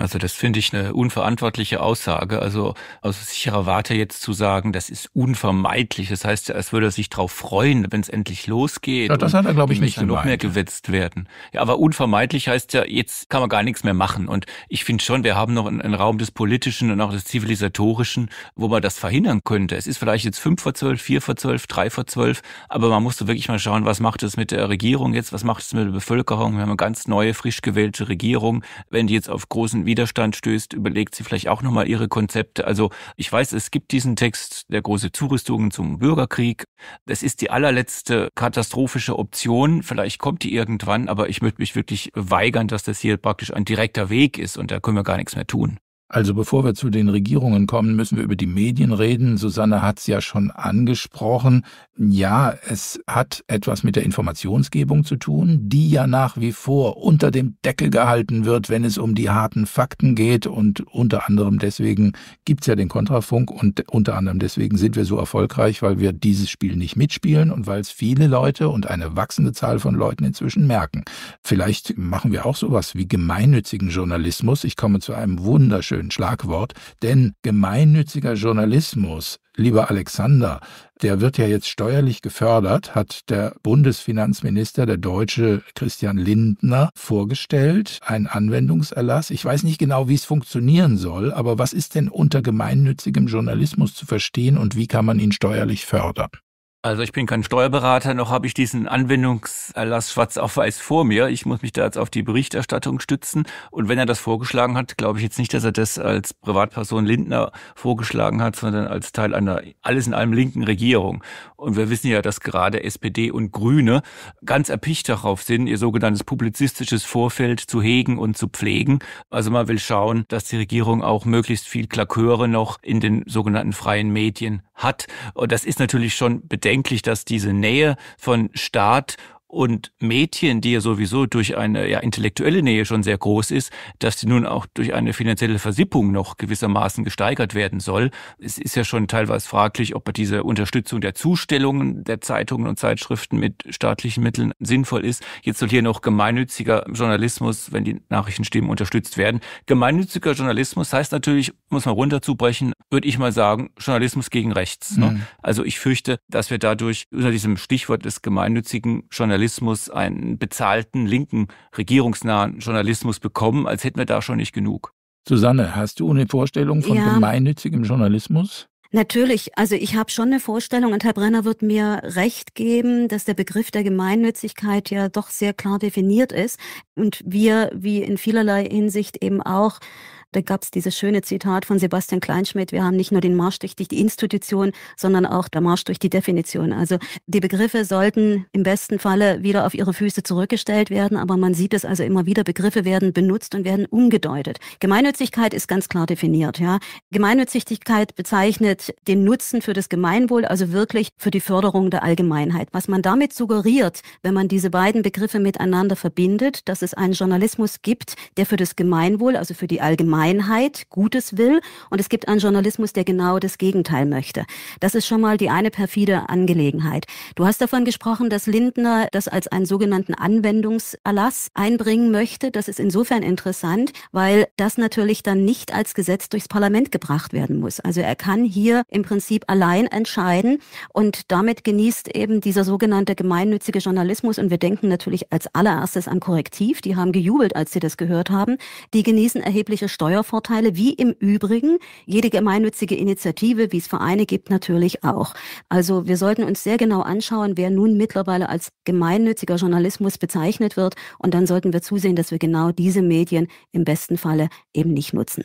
Also das finde ich eine unverantwortliche Aussage. Also aus sicherer Warte jetzt zu sagen, das ist unvermeidlich. Das heißt, als würde er sich darauf freuen, wenn es endlich losgeht. Ja, das hat er, glaube ich, nicht gemeint. noch mehr gewetzt werden. Ja, aber unvermeidlich heißt ja, jetzt kann man gar nichts mehr machen. Und ich finde schon, wir haben noch einen, einen Raum des Politischen und auch des Zivilisatorischen, wo man das verhindern könnte. Es ist vielleicht jetzt fünf vor zwölf, vier vor zwölf, drei vor zwölf, aber man musste wirklich mal schauen, was macht es mit der Regierung jetzt, was macht es mit der Bevölkerung. Wir haben eine ganz neue, frisch gewählte Regierung. Wenn die jetzt auf großen Widerstand stößt, überlegt sie vielleicht auch nochmal ihre Konzepte. Also ich weiß, es gibt diesen Text, der große Zurüstungen zum Bürgerkrieg. Das ist die allerletzte katastrophische Option. Vielleicht kommt die irgendwann, aber ich möchte mich wirklich weigern, dass das hier praktisch ein direkter Weg ist und da können wir gar nichts mehr tun. Also bevor wir zu den Regierungen kommen, müssen wir über die Medien reden. Susanne hat es ja schon angesprochen. Ja, es hat etwas mit der Informationsgebung zu tun, die ja nach wie vor unter dem Deckel gehalten wird, wenn es um die harten Fakten geht. Und unter anderem deswegen gibt's ja den Kontrafunk und unter anderem deswegen sind wir so erfolgreich, weil wir dieses Spiel nicht mitspielen und weil es viele Leute und eine wachsende Zahl von Leuten inzwischen merken. Vielleicht machen wir auch sowas wie gemeinnützigen Journalismus. Ich komme zu einem wunderschönen schön Schlagwort, denn gemeinnütziger Journalismus, lieber Alexander, der wird ja jetzt steuerlich gefördert, hat der Bundesfinanzminister, der Deutsche Christian Lindner, vorgestellt, ein Anwendungserlass. Ich weiß nicht genau, wie es funktionieren soll, aber was ist denn unter gemeinnützigem Journalismus zu verstehen und wie kann man ihn steuerlich fördern? Also ich bin kein Steuerberater, noch habe ich diesen Anwendungserlass schwarz auf weiß vor mir. Ich muss mich da jetzt auf die Berichterstattung stützen. Und wenn er das vorgeschlagen hat, glaube ich jetzt nicht, dass er das als Privatperson Lindner vorgeschlagen hat, sondern als Teil einer alles in allem linken Regierung. Und wir wissen ja, dass gerade SPD und Grüne ganz erpicht darauf sind, ihr sogenanntes publizistisches Vorfeld zu hegen und zu pflegen. Also man will schauen, dass die Regierung auch möglichst viel Klaköre noch in den sogenannten freien Medien hat. Und das ist natürlich schon bedenklich, dass diese Nähe von Staat und Mädchen, die ja sowieso durch eine ja, intellektuelle Nähe schon sehr groß ist, dass die nun auch durch eine finanzielle Versippung noch gewissermaßen gesteigert werden soll. Es ist ja schon teilweise fraglich, ob diese Unterstützung der Zustellungen der Zeitungen und Zeitschriften mit staatlichen Mitteln sinnvoll ist. Jetzt soll hier noch gemeinnütziger Journalismus, wenn die Nachrichten stimmen, unterstützt werden. Gemeinnütziger Journalismus heißt natürlich, muss man runterzubrechen, würde ich mal sagen, Journalismus gegen rechts. Ne? Mhm. Ne? Also ich fürchte, dass wir dadurch unter diesem Stichwort des gemeinnützigen Journalismus Journalismus, einen bezahlten, linken, regierungsnahen Journalismus bekommen, als hätten wir da schon nicht genug. Susanne, hast du eine Vorstellung von ja. gemeinnützigem Journalismus? Natürlich, also ich habe schon eine Vorstellung und Herr Brenner wird mir recht geben, dass der Begriff der Gemeinnützigkeit ja doch sehr klar definiert ist und wir, wie in vielerlei Hinsicht eben auch da gab es dieses schöne Zitat von Sebastian Kleinschmidt, wir haben nicht nur den Marsch durch die Institution, sondern auch der Marsch durch die Definition. Also die Begriffe sollten im besten Falle wieder auf ihre Füße zurückgestellt werden, aber man sieht es also immer wieder, Begriffe werden benutzt und werden umgedeutet. Gemeinnützigkeit ist ganz klar definiert. Ja. Gemeinnützigkeit bezeichnet den Nutzen für das Gemeinwohl, also wirklich für die Förderung der Allgemeinheit. Was man damit suggeriert, wenn man diese beiden Begriffe miteinander verbindet, dass es einen Journalismus gibt, der für das Gemeinwohl, also für die Allgemeinheit, Allgemeinheit Gutes will und es gibt einen Journalismus, der genau das Gegenteil möchte. Das ist schon mal die eine perfide Angelegenheit. Du hast davon gesprochen, dass Lindner das als einen sogenannten Anwendungserlass einbringen möchte. Das ist insofern interessant, weil das natürlich dann nicht als Gesetz durchs Parlament gebracht werden muss. Also er kann hier im Prinzip allein entscheiden und damit genießt eben dieser sogenannte gemeinnützige Journalismus und wir denken natürlich als allererstes an Korrektiv. Die haben gejubelt, als sie das gehört haben. Die genießen erhebliche Steuer Steuervorteile, wie im Übrigen jede gemeinnützige Initiative, wie es Vereine gibt, natürlich auch. Also wir sollten uns sehr genau anschauen, wer nun mittlerweile als gemeinnütziger Journalismus bezeichnet wird. Und dann sollten wir zusehen, dass wir genau diese Medien im besten Falle eben nicht nutzen.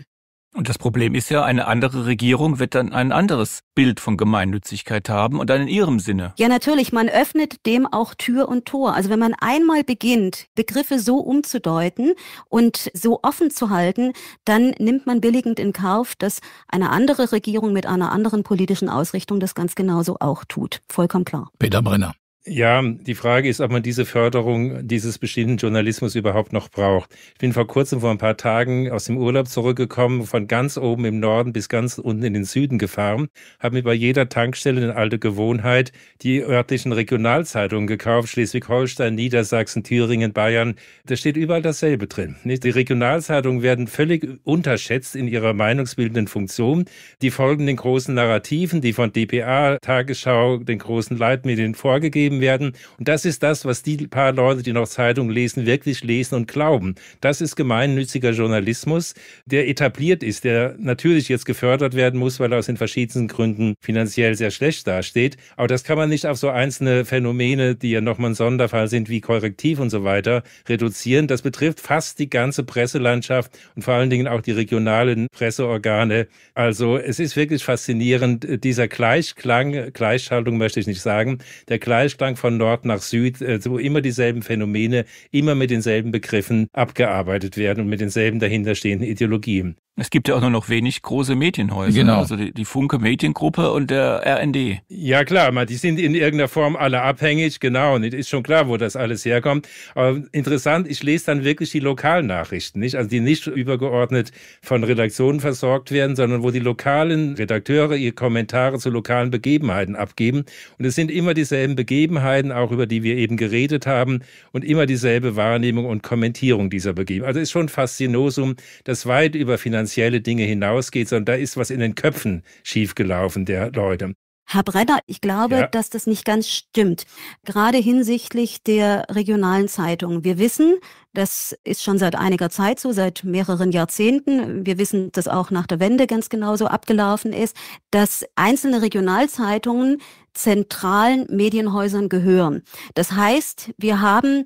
Und das Problem ist ja, eine andere Regierung wird dann ein anderes Bild von Gemeinnützigkeit haben und dann in ihrem Sinne. Ja, natürlich, man öffnet dem auch Tür und Tor. Also wenn man einmal beginnt, Begriffe so umzudeuten und so offen zu halten, dann nimmt man billigend in Kauf, dass eine andere Regierung mit einer anderen politischen Ausrichtung das ganz genauso auch tut. Vollkommen klar. Peter Brenner. Ja, die Frage ist, ob man diese Förderung dieses bestehenden Journalismus überhaupt noch braucht. Ich bin vor kurzem, vor ein paar Tagen aus dem Urlaub zurückgekommen, von ganz oben im Norden bis ganz unten in den Süden gefahren, habe mir bei jeder Tankstelle eine alte Gewohnheit die örtlichen Regionalzeitungen gekauft, Schleswig-Holstein, Niedersachsen, Thüringen, Bayern. Da steht überall dasselbe drin. Nicht? Die Regionalzeitungen werden völlig unterschätzt in ihrer meinungsbildenden Funktion. Die folgen den großen Narrativen, die von DPA, Tagesschau, den großen Leitmedien vorgegeben geschrieben werden. Und das ist das, was die paar Leute, die noch Zeitungen lesen, wirklich lesen und glauben. Das ist gemeinnütziger Journalismus, der etabliert ist, der natürlich jetzt gefördert werden muss, weil er aus den verschiedensten Gründen finanziell sehr schlecht dasteht. Aber das kann man nicht auf so einzelne Phänomene, die ja nochmal ein Sonderfall sind, wie Korrektiv und so weiter, reduzieren. Das betrifft fast die ganze Presselandschaft und vor allen Dingen auch die regionalen Presseorgane. Also es ist wirklich faszinierend, dieser Gleichklang, Gleichschaltung möchte ich nicht sagen, der Gleichklang lang von Nord nach Süd, äh, wo immer dieselben Phänomene, immer mit denselben Begriffen abgearbeitet werden und mit denselben dahinterstehenden Ideologien. Es gibt ja auch nur noch wenig große Medienhäuser. Genau. Also die, die Funke Mediengruppe und der RND. Ja klar, die sind in irgendeiner Form alle abhängig, genau. Und ist schon klar, wo das alles herkommt. Aber interessant, ich lese dann wirklich die Lokalnachrichten, nicht? Also die nicht übergeordnet von Redaktionen versorgt werden, sondern wo die lokalen Redakteure ihre Kommentare zu lokalen Begebenheiten abgeben. Und es sind immer dieselben Begebenheiten, auch über die wir eben geredet haben, und immer dieselbe Wahrnehmung und Kommentierung dieser Begebenheiten. Also ist schon ein Faszinosum, das weit über Finanzierung finanzielle Dinge hinausgeht, sondern da ist was in den Köpfen schiefgelaufen der Leute. Herr Brenner, ich glaube, ja. dass das nicht ganz stimmt, gerade hinsichtlich der regionalen Zeitungen. Wir wissen, das ist schon seit einiger Zeit so, seit mehreren Jahrzehnten. Wir wissen, dass auch nach der Wende ganz genauso abgelaufen ist, dass einzelne Regionalzeitungen zentralen Medienhäusern gehören. Das heißt, wir haben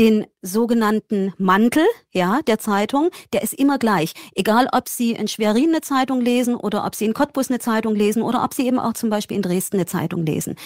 den sogenannten Mantel, ja, der Zeitung, der ist immer gleich. Egal, ob Sie in Schwerin eine Zeitung lesen oder ob Sie in Cottbus eine Zeitung lesen oder ob Sie eben auch zum Beispiel in Dresden eine Zeitung lesen.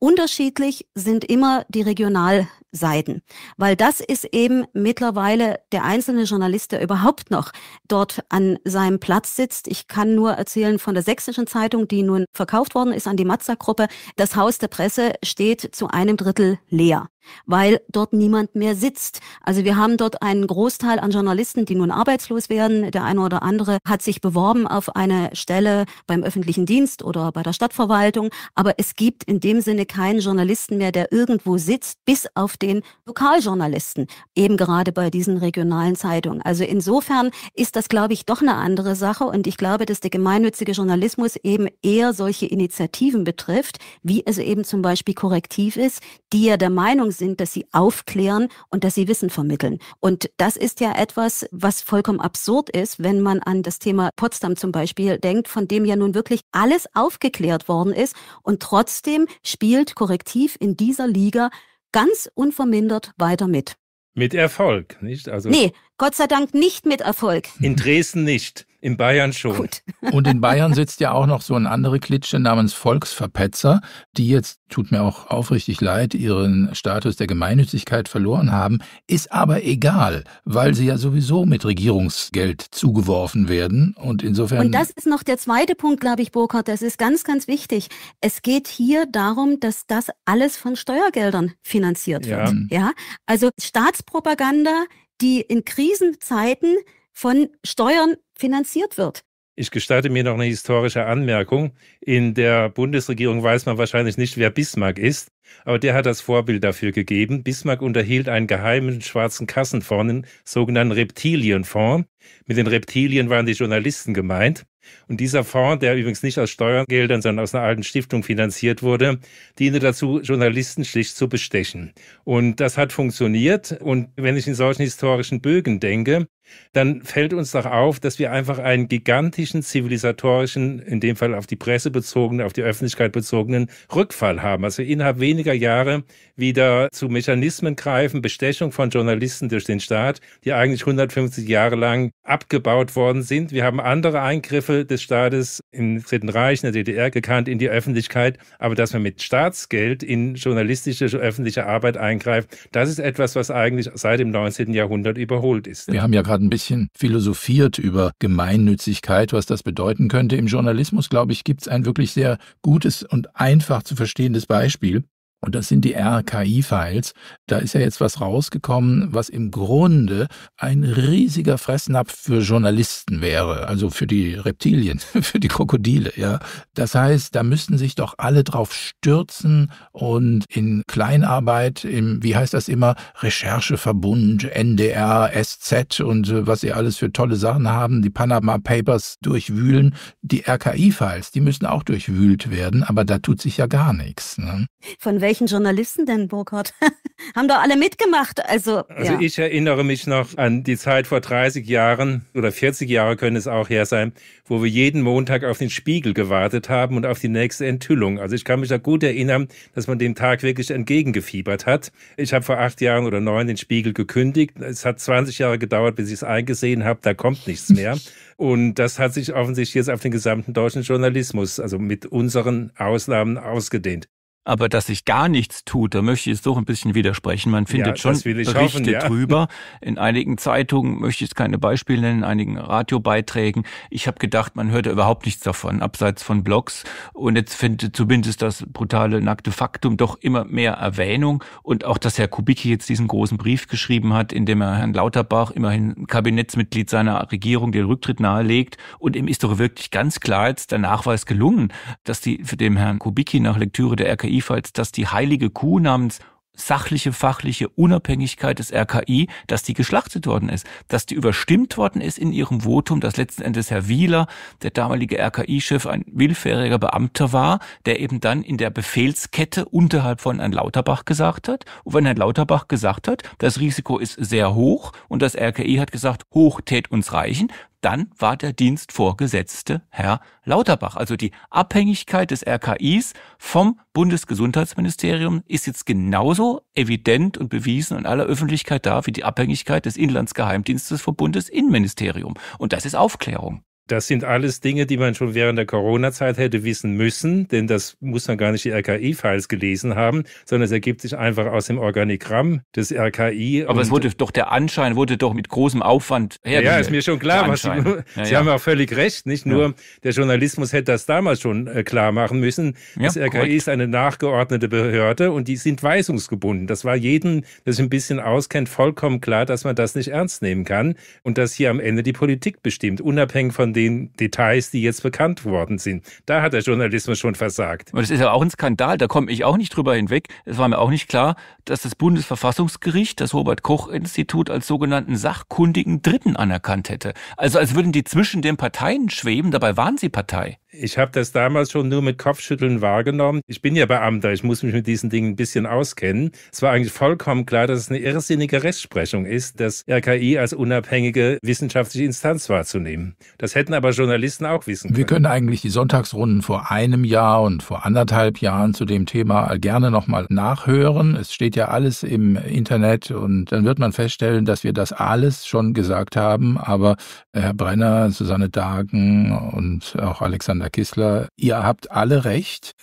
Unterschiedlich sind immer die Regionalseiten, weil das ist eben mittlerweile der einzelne Journalist, der überhaupt noch dort an seinem Platz sitzt. Ich kann nur erzählen von der Sächsischen Zeitung, die nun verkauft worden ist an die Matza-Gruppe. Das Haus der Presse steht zu einem Drittel leer weil dort niemand mehr sitzt. Also wir haben dort einen Großteil an Journalisten, die nun arbeitslos werden. Der eine oder andere hat sich beworben auf eine Stelle beim öffentlichen Dienst oder bei der Stadtverwaltung. Aber es gibt in dem Sinne keinen Journalisten mehr, der irgendwo sitzt, bis auf den Lokaljournalisten, eben gerade bei diesen regionalen Zeitungen. Also insofern ist das, glaube ich, doch eine andere Sache. Und ich glaube, dass der gemeinnützige Journalismus eben eher solche Initiativen betrifft, wie es eben zum Beispiel korrektiv ist, die ja der Meinung sind, sind, dass sie aufklären und dass sie Wissen vermitteln. Und das ist ja etwas, was vollkommen absurd ist, wenn man an das Thema Potsdam zum Beispiel denkt, von dem ja nun wirklich alles aufgeklärt worden ist. Und trotzdem spielt Korrektiv in dieser Liga ganz unvermindert weiter mit. Mit Erfolg, nicht? Also nee, Gott sei Dank nicht mit Erfolg. In Dresden nicht. In Bayern schon. Gut. Und in Bayern sitzt ja auch noch so ein andere Klitsche namens Volksverpetzer, die jetzt, tut mir auch aufrichtig leid, ihren Status der Gemeinnützigkeit verloren haben, ist aber egal, weil sie ja sowieso mit Regierungsgeld zugeworfen werden und insofern... Und das ist noch der zweite Punkt, glaube ich, Burkhard, das ist ganz, ganz wichtig. Es geht hier darum, dass das alles von Steuergeldern finanziert wird. Ja. ja? Also Staatspropaganda die in Krisenzeiten von Steuern finanziert wird. Ich gestatte mir noch eine historische Anmerkung. In der Bundesregierung weiß man wahrscheinlich nicht, wer Bismarck ist, aber der hat das Vorbild dafür gegeben. Bismarck unterhielt einen geheimen schwarzen Kassenfonds, einen sogenannten Reptilienfonds, mit den Reptilien waren die Journalisten gemeint. Und dieser Fonds, der übrigens nicht aus Steuergeldern, sondern aus einer alten Stiftung finanziert wurde, diente dazu, Journalisten schlicht zu bestechen. Und das hat funktioniert. Und wenn ich in solchen historischen Bögen denke, dann fällt uns doch auf, dass wir einfach einen gigantischen zivilisatorischen, in dem Fall auf die Presse bezogenen, auf die Öffentlichkeit bezogenen Rückfall haben. Also innerhalb weniger Jahre wieder zu Mechanismen greifen, Bestechung von Journalisten durch den Staat, die eigentlich 150 Jahre lang abgebaut worden sind. Wir haben andere Eingriffe des Staates im Dritten Reich, in der DDR gekannt, in die Öffentlichkeit. Aber dass man mit Staatsgeld in journalistische, öffentliche Arbeit eingreift, das ist etwas, was eigentlich seit dem 19. Jahrhundert überholt ist. Wir haben ja gerade ein bisschen philosophiert über Gemeinnützigkeit, was das bedeuten könnte. Im Journalismus, glaube ich, gibt es ein wirklich sehr gutes und einfach zu verstehendes Beispiel. Und das sind die RKI-Files. Da ist ja jetzt was rausgekommen, was im Grunde ein riesiger Fressnapf für Journalisten wäre, also für die Reptilien, für die Krokodile, ja. Das heißt, da müssten sich doch alle drauf stürzen und in Kleinarbeit, im, wie heißt das immer, Rechercheverbund, NDR, SZ und äh, was sie alles für tolle Sachen haben, die Panama Papers durchwühlen. Die RKI-Files, die müssen auch durchwühlt werden, aber da tut sich ja gar nichts. Ne? Von welchen Journalisten denn, Burkhardt? Haben doch alle mitgemacht. Also, also ja. ich erinnere mich noch an die Zeit vor 30 Jahren oder 40 Jahre können es auch her sein, wo wir jeden Montag auf den Spiegel gewartet haben und auf die nächste Enthüllung. Also ich kann mich da gut erinnern, dass man dem Tag wirklich entgegengefiebert hat. Ich habe vor acht Jahren oder neun den Spiegel gekündigt. Es hat 20 Jahre gedauert, bis ich es eingesehen habe, da kommt nichts mehr. Und das hat sich offensichtlich jetzt auf den gesamten deutschen Journalismus, also mit unseren Ausnahmen, ausgedehnt aber dass sich gar nichts tut, da möchte ich es doch ein bisschen widersprechen. Man findet ja, schon Berichte hoffen, ja. drüber. In einigen Zeitungen möchte ich jetzt keine Beispiele nennen, in einigen Radiobeiträgen. Ich habe gedacht, man hörte überhaupt nichts davon, abseits von Blogs. Und jetzt findet zumindest das brutale nackte Faktum doch immer mehr Erwähnung. Und auch, dass Herr Kubicki jetzt diesen großen Brief geschrieben hat, in dem er Herrn Lauterbach, immerhin Kabinettsmitglied seiner Regierung, den Rücktritt nahelegt. Und ihm ist doch wirklich ganz klar jetzt der Nachweis gelungen, dass die für den Herrn Kubicki nach Lektüre der RKI liefert, dass die heilige Kuh namens sachliche, fachliche Unabhängigkeit des RKI, dass die geschlachtet worden ist, dass die überstimmt worden ist in ihrem Votum, dass letzten Endes Herr Wieler, der damalige RKI-Chef, ein willfähriger Beamter war, der eben dann in der Befehlskette unterhalb von Herrn Lauterbach gesagt hat. Und wenn Herr Lauterbach gesagt hat, das Risiko ist sehr hoch und das RKI hat gesagt, hoch tät uns reichen, dann war der dienstvorgesetzte Herr Lauterbach. Also die Abhängigkeit des RKIs vom Bundesgesundheitsministerium ist jetzt genauso evident und bewiesen in aller Öffentlichkeit da wie die Abhängigkeit des Inlandsgeheimdienstes vom Bundesinnenministerium. Und das ist Aufklärung. Das sind alles Dinge, die man schon während der Corona-Zeit hätte wissen müssen, denn das muss man gar nicht die RKI-Files gelesen haben, sondern es ergibt sich einfach aus dem Organigramm des RKI. Aber es wurde doch, der Anschein wurde doch mit großem Aufwand hergestellt. Ja, ist mir schon klar. Was, Sie ja, haben auch völlig recht, nicht nur ja. der Journalismus hätte das damals schon äh, klar machen müssen. Das RKI korrekt. ist eine nachgeordnete Behörde und die sind weisungsgebunden. Das war jedem, der sich ein bisschen auskennt, vollkommen klar, dass man das nicht ernst nehmen kann und dass hier am Ende die Politik bestimmt, unabhängig von den Details, die jetzt bekannt worden sind. Da hat der Journalismus schon versagt. Und das ist ja auch ein Skandal, da komme ich auch nicht drüber hinweg. Es war mir auch nicht klar, dass das Bundesverfassungsgericht das Robert Koch Institut als sogenannten sachkundigen Dritten anerkannt hätte. Also als würden die zwischen den Parteien schweben, dabei waren sie Partei. Ich habe das damals schon nur mit Kopfschütteln wahrgenommen. Ich bin ja Beamter, ich muss mich mit diesen Dingen ein bisschen auskennen. Es war eigentlich vollkommen klar, dass es eine irrsinnige Rechtsprechung ist, das RKI als unabhängige wissenschaftliche Instanz wahrzunehmen. Das hätten aber Journalisten auch wissen können. Wir können eigentlich die Sonntagsrunden vor einem Jahr und vor anderthalb Jahren zu dem Thema gerne nochmal nachhören. Es steht ja alles im Internet und dann wird man feststellen, dass wir das alles schon gesagt haben. Aber Herr Brenner, Susanne Dagen und auch Alexander Herr Kissler, ihr habt alle recht.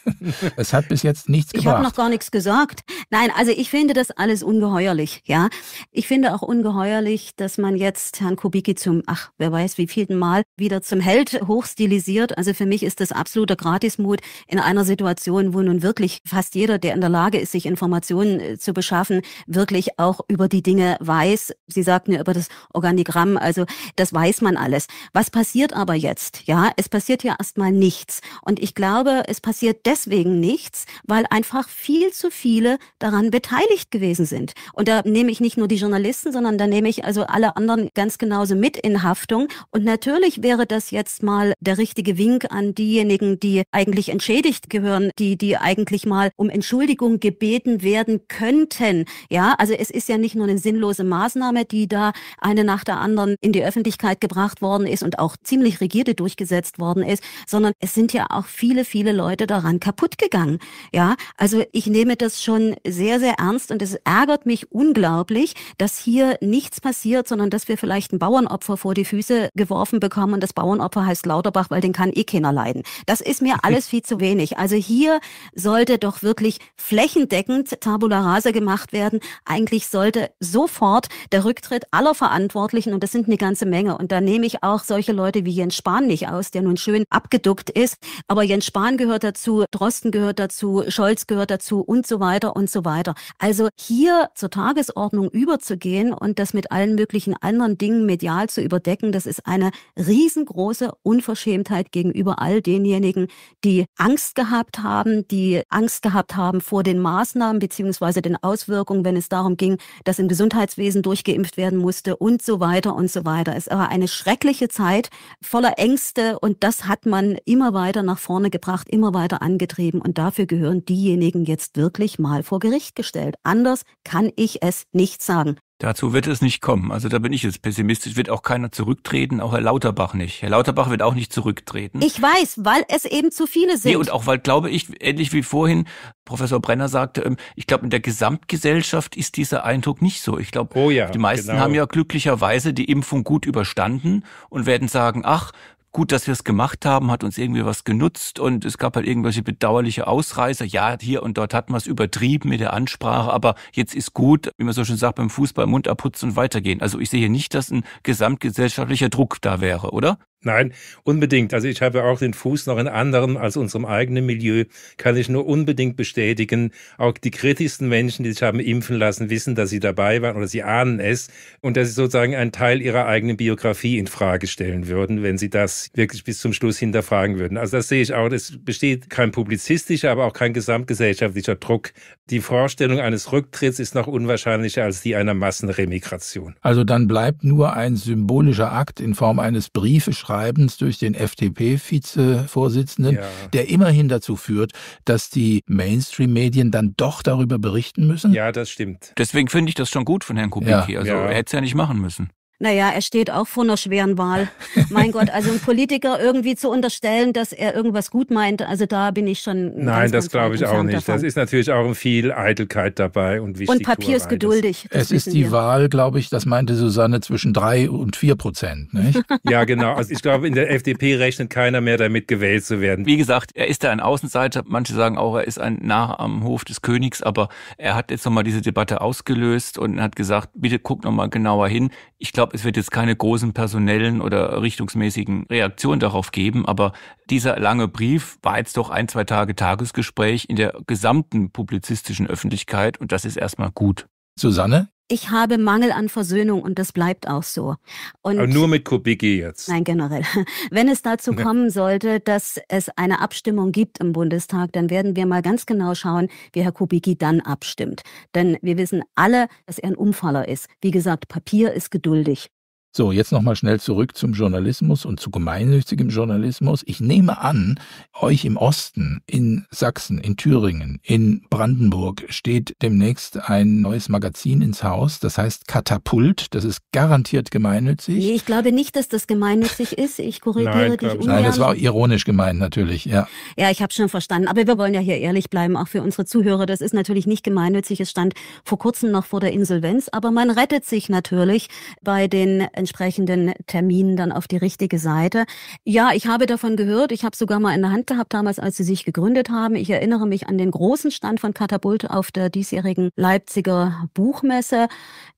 Es hat bis jetzt nichts gebracht. Ich habe noch gar nichts gesagt. Nein, also ich finde das alles ungeheuerlich, ja. Ich finde auch ungeheuerlich, dass man jetzt Herrn Kubicki zum, ach, wer weiß wievielten Mal wieder zum Held hochstilisiert. Also für mich ist das absoluter Gratismut in einer Situation, wo nun wirklich fast jeder, der in der Lage ist, sich Informationen äh, zu beschaffen, wirklich auch über die Dinge weiß. Sie sagten ja über das Organigramm, also das weiß man alles. Was passiert aber jetzt? Ja, es passiert ja erstmal erstmal nichts. Und ich glaube, es passiert deswegen nichts, weil einfach viel zu viele daran beteiligt gewesen sind. Und da nehme ich nicht nur die Journalisten, sondern da nehme ich also alle anderen ganz genauso mit in Haftung. Und natürlich wäre das jetzt mal der richtige Wink an diejenigen, die eigentlich entschädigt gehören, die, die eigentlich mal um Entschuldigung gebeten werden könnten. Ja, also es ist ja nicht nur eine sinnlose Maßnahme, die da eine nach der anderen in die Öffentlichkeit gebracht worden ist und auch ziemlich rigide durchgesetzt worden ist, sondern es sind ja auch viele, viele Leute daran kaputt gegangen. Ja, also ich nehme das schon sehr, sehr ernst und es ärgert mich unglaublich, dass hier nichts passiert, sondern dass wir vielleicht ein Bauernopfer vor die Füße geworfen bekommen und das Bauernopfer heißt Lauterbach, weil den kann eh keiner leiden. Das ist mir alles viel zu wenig. Also hier sollte doch wirklich flächendeckend Tabula Rasa gemacht werden. Eigentlich sollte sofort der Rücktritt aller Verantwortlichen und das sind eine ganze Menge und da nehme ich auch solche Leute wie Jens Spahn nicht aus, der nun schön abgedreht Produkt ist. Aber Jens Spahn gehört dazu, Drosten gehört dazu, Scholz gehört dazu und so weiter und so weiter. Also hier zur Tagesordnung überzugehen und das mit allen möglichen anderen Dingen medial zu überdecken, das ist eine riesengroße Unverschämtheit gegenüber all denjenigen, die Angst gehabt haben, die Angst gehabt haben vor den Maßnahmen beziehungsweise den Auswirkungen, wenn es darum ging, dass im Gesundheitswesen durchgeimpft werden musste und so weiter und so weiter. Es war eine schreckliche Zeit voller Ängste und das hat man immer weiter nach vorne gebracht, immer weiter angetrieben und dafür gehören diejenigen jetzt wirklich mal vor Gericht gestellt. Anders kann ich es nicht sagen. Dazu wird es nicht kommen. Also da bin ich jetzt pessimistisch. Wird auch keiner zurücktreten, auch Herr Lauterbach nicht. Herr Lauterbach wird auch nicht zurücktreten. Ich weiß, weil es eben zu viele sind. Nee, und auch weil, glaube ich, ähnlich wie vorhin Professor Brenner sagte, ähm, ich glaube, in der Gesamtgesellschaft ist dieser Eindruck nicht so. Ich glaube, oh ja, die meisten genau. haben ja glücklicherweise die Impfung gut überstanden und werden sagen, ach, gut, dass wir es gemacht haben, hat uns irgendwie was genutzt und es gab halt irgendwelche bedauerliche Ausreißer. Ja, hier und dort hat man es übertrieben mit der Ansprache, aber jetzt ist gut, wie man so schön sagt, beim Fußball Mund abputzen und weitergehen. Also ich sehe nicht, dass ein gesamtgesellschaftlicher Druck da wäre, oder? Nein, unbedingt. Also ich habe auch den Fuß noch in anderen als unserem eigenen Milieu, kann ich nur unbedingt bestätigen. Auch die kritischsten Menschen, die sich haben impfen lassen, wissen, dass sie dabei waren oder sie ahnen es und dass sie sozusagen einen Teil ihrer eigenen Biografie in Frage stellen würden, wenn sie das wirklich bis zum Schluss hinterfragen würden. Also das sehe ich auch. Es besteht kein publizistischer, aber auch kein gesamtgesellschaftlicher Druck. Die Vorstellung eines Rücktritts ist noch unwahrscheinlicher als die einer Massenremigration. Also dann bleibt nur ein symbolischer Akt in Form eines Briefes Schreibens durch den FDP-Vizevorsitzenden, ja. der immerhin dazu führt, dass die Mainstream-Medien dann doch darüber berichten müssen? Ja, das stimmt. Deswegen finde ich das schon gut von Herrn Kubicki. Ja. Also ja. er hätte es ja nicht machen müssen. Naja, er steht auch vor einer schweren Wahl. Mein Gott, also ein Politiker irgendwie zu unterstellen, dass er irgendwas gut meint, also da bin ich schon. Nein, ganz, das glaube ich auch nicht. Davon. Das ist natürlich auch viel Eitelkeit dabei und wichtig. Und Papier ist geduldig. Es ist die wir. Wahl, glaube ich, das meinte Susanne, zwischen drei und vier Prozent, nicht? ja, genau. Also ich glaube, in der FDP rechnet keiner mehr damit, gewählt zu werden. Wie gesagt, er ist da ein Außenseiter. Manche sagen auch, er ist ein Narr am Hof des Königs, aber er hat jetzt nochmal diese Debatte ausgelöst und hat gesagt, bitte guck nochmal genauer hin. Ich glaube, glaube, es wird jetzt keine großen personellen oder richtungsmäßigen Reaktionen darauf geben, aber dieser lange Brief war jetzt doch ein, zwei Tage Tagesgespräch in der gesamten publizistischen Öffentlichkeit und das ist erstmal gut. Susanne? Ich habe Mangel an Versöhnung und das bleibt auch so. Und Aber nur mit Kubicki jetzt. Nein, generell. Wenn es dazu ja. kommen sollte, dass es eine Abstimmung gibt im Bundestag, dann werden wir mal ganz genau schauen, wie Herr Kubicki dann abstimmt. Denn wir wissen alle, dass er ein Umfaller ist. Wie gesagt, Papier ist geduldig. So, jetzt nochmal schnell zurück zum Journalismus und zu gemeinnützigem Journalismus. Ich nehme an, euch im Osten, in Sachsen, in Thüringen, in Brandenburg steht demnächst ein neues Magazin ins Haus. Das heißt Katapult. Das ist garantiert gemeinnützig. Nee, ich glaube nicht, dass das gemeinnützig ist. Ich korrigiere Nein, dich ungern. Nein, das war ironisch gemeint natürlich, ja. Ja, ich habe schon verstanden. Aber wir wollen ja hier ehrlich bleiben, auch für unsere Zuhörer. Das ist natürlich nicht gemeinnützig. Es stand vor kurzem noch vor der Insolvenz. Aber man rettet sich natürlich bei den entsprechenden Terminen dann auf die richtige Seite. Ja, ich habe davon gehört. Ich habe sogar mal in der Hand gehabt damals, als sie sich gegründet haben. Ich erinnere mich an den großen Stand von Katapult auf der diesjährigen Leipziger Buchmesse,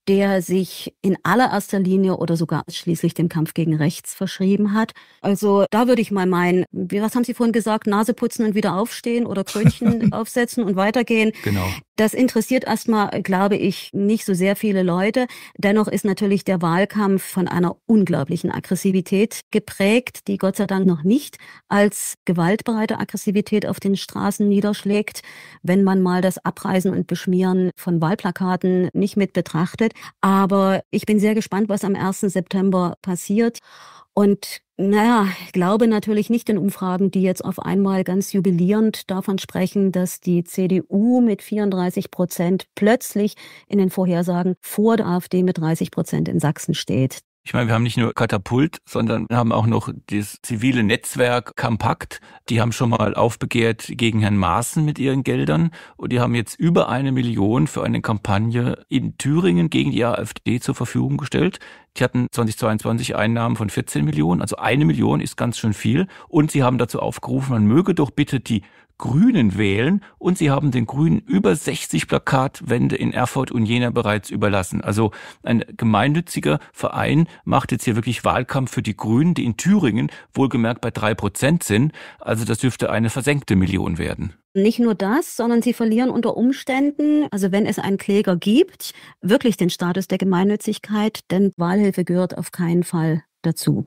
der sich in allererster Linie oder sogar schließlich dem Kampf gegen Rechts verschrieben hat. Also da würde ich mal meinen, was haben Sie vorhin gesagt? Nase putzen und wieder aufstehen oder Krönchen aufsetzen und weitergehen. Genau. Das interessiert erstmal, glaube ich, nicht so sehr viele Leute. Dennoch ist natürlich der Wahlkampf von einer unglaublichen Aggressivität geprägt, die Gott sei Dank noch nicht als gewaltbereite Aggressivität auf den Straßen niederschlägt, wenn man mal das Abreißen und Beschmieren von Wahlplakaten nicht mit betrachtet. Aber ich bin sehr gespannt, was am 1. September passiert. Und naja, ich glaube natürlich nicht in Umfragen, die jetzt auf einmal ganz jubilierend davon sprechen, dass die CDU mit 34 Prozent plötzlich in den Vorhersagen vor der AfD mit 30 Prozent in Sachsen steht. Ich meine, wir haben nicht nur Katapult, sondern haben auch noch das zivile Netzwerk Kampakt. Die haben schon mal aufbegehrt gegen Herrn Maaßen mit ihren Geldern und die haben jetzt über eine Million für eine Kampagne in Thüringen gegen die AfD zur Verfügung gestellt. Die hatten 2022 Einnahmen von 14 Millionen, also eine Million ist ganz schön viel. Und sie haben dazu aufgerufen, man möge doch bitte die Grünen wählen und sie haben den Grünen über 60 Plakatwände in Erfurt und Jena bereits überlassen. Also ein gemeinnütziger Verein macht jetzt hier wirklich Wahlkampf für die Grünen, die in Thüringen wohlgemerkt bei drei Prozent sind. Also das dürfte eine versenkte Million werden. Nicht nur das, sondern sie verlieren unter Umständen, also wenn es einen Kläger gibt, wirklich den Status der Gemeinnützigkeit, denn Wahlhilfe gehört auf keinen Fall dazu.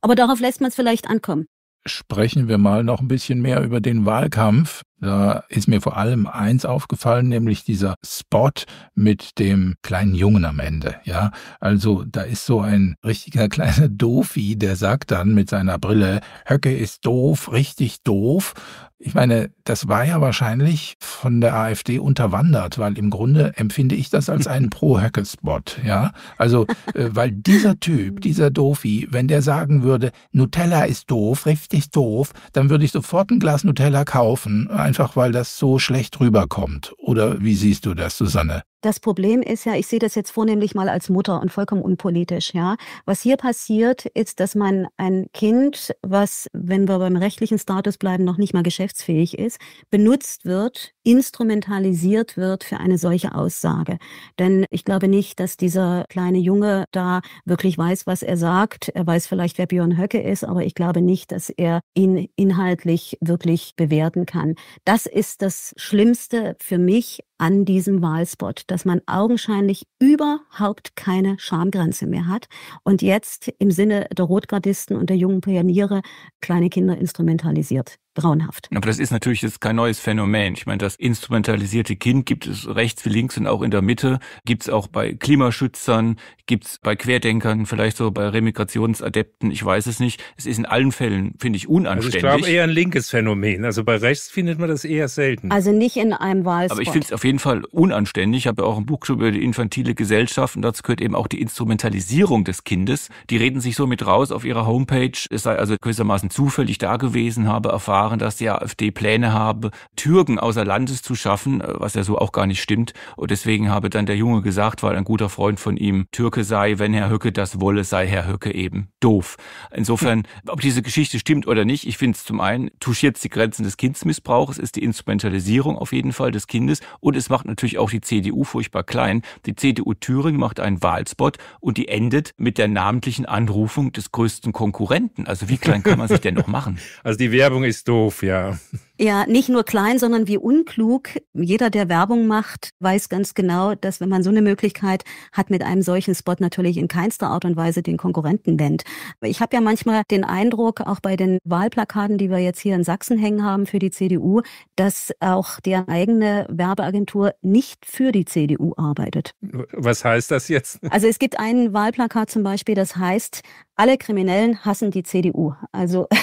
Aber darauf lässt man es vielleicht ankommen. Sprechen wir mal noch ein bisschen mehr über den Wahlkampf. Da ist mir vor allem eins aufgefallen, nämlich dieser Spot mit dem kleinen Jungen am Ende. Ja, also da ist so ein richtiger kleiner Doofi, der sagt dann mit seiner Brille, Höcke ist doof, richtig doof. Ich meine, das war ja wahrscheinlich von der AfD unterwandert, weil im Grunde empfinde ich das als einen Pro-Höcke-Spot. Ja, also, äh, weil dieser Typ, dieser Doofi, wenn der sagen würde, Nutella ist doof, richtig doof, dann würde ich sofort ein Glas Nutella kaufen, einfach weil das so schlecht rüberkommt. Oder wie siehst du das, Susanne? Das Problem ist ja, ich sehe das jetzt vornehmlich mal als Mutter und vollkommen unpolitisch, ja. Was hier passiert, ist, dass man ein Kind, was, wenn wir beim rechtlichen Status bleiben, noch nicht mal geschäftsfähig ist, benutzt wird, instrumentalisiert wird für eine solche Aussage. Denn ich glaube nicht, dass dieser kleine Junge da wirklich weiß, was er sagt. Er weiß vielleicht, wer Björn Höcke ist, aber ich glaube nicht, dass er ihn inhaltlich wirklich bewerten kann. Das ist das Schlimmste für mich an diesem Wahlspot, dass man augenscheinlich überhaupt keine Schamgrenze mehr hat und jetzt im Sinne der Rotgardisten und der jungen Pioniere kleine Kinder instrumentalisiert grauenhaft. Aber das ist natürlich jetzt kein neues Phänomen. Ich meine, das instrumentalisierte Kind gibt es rechts wie links und auch in der Mitte, gibt es auch bei Klimaschützern, gibt es bei Querdenkern, vielleicht so bei Remigrationsadepten, ich weiß es nicht. Es ist in allen Fällen, finde ich, unanständig. Also ich glaube eher ein linkes Phänomen. Also bei rechts findet man das eher selten. Also nicht in einem Wahlspot. Aber ich finde es auf jeden Fall unanständig. Ich habe ja auch ein Buch über die infantile Gesellschaft und dazu gehört eben auch die Instrumentalisierung des Kindes. Die reden sich so mit raus auf ihrer Homepage. Es sei also gewissermaßen zufällig da gewesen, habe erfahren, Jahren, dass die AfD Pläne habe, Türken außer Landes zu schaffen, äh, was ja so auch gar nicht stimmt. Und deswegen habe dann der Junge gesagt, weil ein guter Freund von ihm Türke sei, wenn Herr Höcke das wolle, sei Herr Höcke eben doof. Insofern, hm. ob diese Geschichte stimmt oder nicht, ich finde es zum einen, touchiert die Grenzen des Kindsmissbrauchs, ist die Instrumentalisierung auf jeden Fall des Kindes und es macht natürlich auch die CDU furchtbar klein. Die CDU Thüringen macht einen Wahlspot und die endet mit der namentlichen Anrufung des größten Konkurrenten. Also wie klein kann man sich denn noch machen? Also die Werbung ist doof doof, ja. Ja, nicht nur klein, sondern wie unklug. Jeder, der Werbung macht, weiß ganz genau, dass wenn man so eine Möglichkeit hat, mit einem solchen Spot natürlich in keinster Art und Weise den Konkurrenten wendet. Ich habe ja manchmal den Eindruck, auch bei den Wahlplakaten, die wir jetzt hier in Sachsen hängen haben für die CDU, dass auch der eigene Werbeagentur nicht für die CDU arbeitet. Was heißt das jetzt? Also es gibt ein Wahlplakat zum Beispiel, das heißt, alle Kriminellen hassen die CDU. Also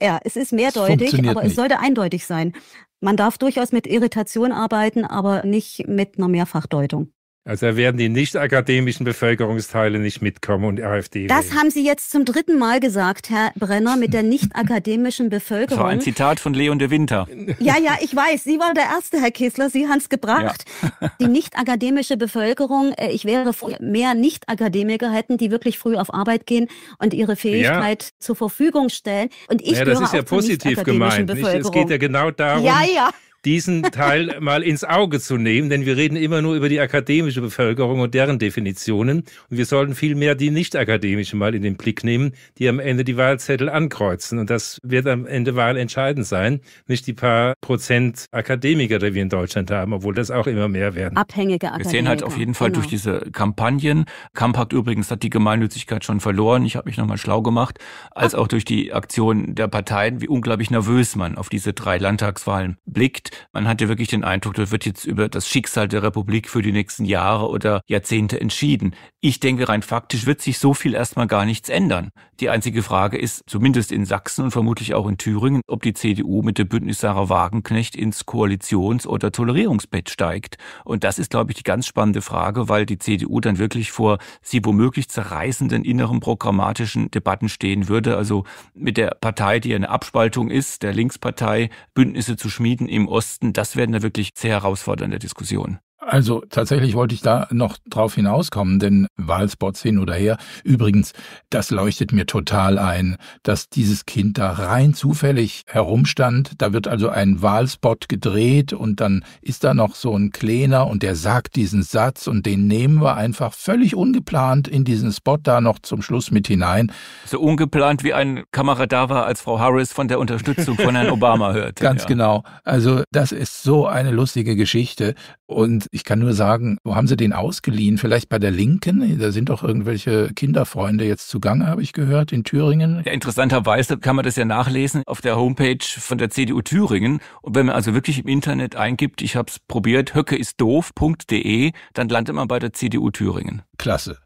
Ja, es ist mehrdeutig, aber nicht. es sollte eindeutig sein. Man darf durchaus mit Irritation arbeiten, aber nicht mit einer Mehrfachdeutung. Also da werden die nicht akademischen Bevölkerungsteile nicht mitkommen und AfD. Das wählen. haben Sie jetzt zum dritten Mal gesagt, Herr Brenner, mit der nicht akademischen Bevölkerung. Das war ein Zitat von Leon de Winter. Ja, ja, ich weiß. Sie waren der Erste, Herr Kessler. Sie haben es gebracht. Ja. Die nicht akademische Bevölkerung, äh, ich wäre froh, mehr Nicht-Akademiker hätten, die wirklich früh auf Arbeit gehen und ihre Fähigkeit ja. zur Verfügung stellen. Und ich ja, das ist ja positiv gemeint. Es geht ja genau darum. Ja, ja diesen Teil mal ins Auge zu nehmen, denn wir reden immer nur über die akademische Bevölkerung und deren Definitionen. Und wir sollten vielmehr die nicht-akademische mal in den Blick nehmen, die am Ende die Wahlzettel ankreuzen. Und das wird am Ende wahlentscheidend sein, nicht die paar Prozent Akademiker, die wir in Deutschland haben, obwohl das auch immer mehr werden. Abhängige Akademiker. Wir sehen halt auf jeden Fall genau. durch diese Kampagnen, Kampakt übrigens hat die Gemeinnützigkeit schon verloren, ich habe mich nochmal schlau gemacht, als Ach. auch durch die Aktion der Parteien, wie unglaublich nervös man auf diese drei Landtagswahlen blickt man hat ja wirklich den Eindruck, dort wird jetzt über das Schicksal der Republik für die nächsten Jahre oder Jahrzehnte entschieden. Ich denke, rein faktisch wird sich so viel erstmal gar nichts ändern. Die einzige Frage ist, zumindest in Sachsen und vermutlich auch in Thüringen, ob die CDU mit der Bündnis Sarah Wagenknecht ins Koalitions- oder Tolerierungsbett steigt. Und das ist, glaube ich, die ganz spannende Frage, weil die CDU dann wirklich vor sie womöglich zerreißenden inneren programmatischen Debatten stehen würde. Also mit der Partei, die eine Abspaltung ist, der Linkspartei, Bündnisse zu schmieden im Osten, das werden da wirklich sehr herausfordernde Diskussionen. Also tatsächlich wollte ich da noch drauf hinauskommen, denn Wahlspots hin oder her. Übrigens, das leuchtet mir total ein, dass dieses Kind da rein zufällig herumstand. Da wird also ein Wahlspot gedreht und dann ist da noch so ein Kleiner und der sagt diesen Satz und den nehmen wir einfach völlig ungeplant in diesen Spot da noch zum Schluss mit hinein. So ungeplant wie ein war, als Frau Harris von der Unterstützung von Herrn Obama hört. Ganz ja. genau. Also das ist so eine lustige Geschichte und ich kann nur sagen, wo haben Sie den ausgeliehen? Vielleicht bei der Linken? Da sind doch irgendwelche Kinderfreunde jetzt zugange, habe ich gehört, in Thüringen. Ja, interessanterweise kann man das ja nachlesen auf der Homepage von der CDU Thüringen. Und wenn man also wirklich im Internet eingibt, ich habe es probiert, höcke ist dann landet man bei der CDU Thüringen. Klasse.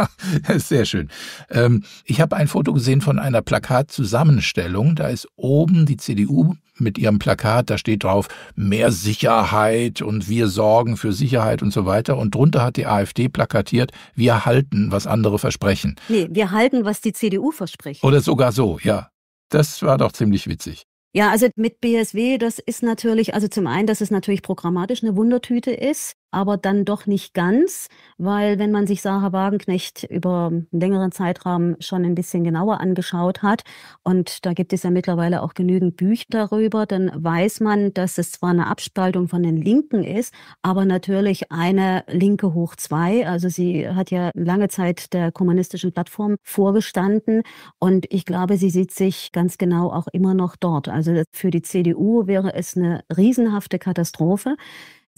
Sehr schön. Ähm, ich habe ein Foto gesehen von einer Plakatzusammenstellung. Da ist oben die CDU mit ihrem Plakat, da steht drauf, mehr Sicherheit und wir sorgen für Sicherheit und so weiter. Und drunter hat die AfD plakatiert, wir halten, was andere versprechen. Nee, wir halten, was die CDU verspricht. Oder sogar so, ja. Das war doch ziemlich witzig. Ja, also mit BSW, das ist natürlich, also zum einen, dass es natürlich programmatisch eine Wundertüte ist aber dann doch nicht ganz, weil wenn man sich Sarah Wagenknecht über einen längeren Zeitrahmen schon ein bisschen genauer angeschaut hat, und da gibt es ja mittlerweile auch genügend Bücher darüber, dann weiß man, dass es zwar eine Abspaltung von den Linken ist, aber natürlich eine Linke hoch zwei. Also sie hat ja lange Zeit der kommunistischen Plattform vorgestanden und ich glaube, sie sieht sich ganz genau auch immer noch dort. Also für die CDU wäre es eine riesenhafte Katastrophe.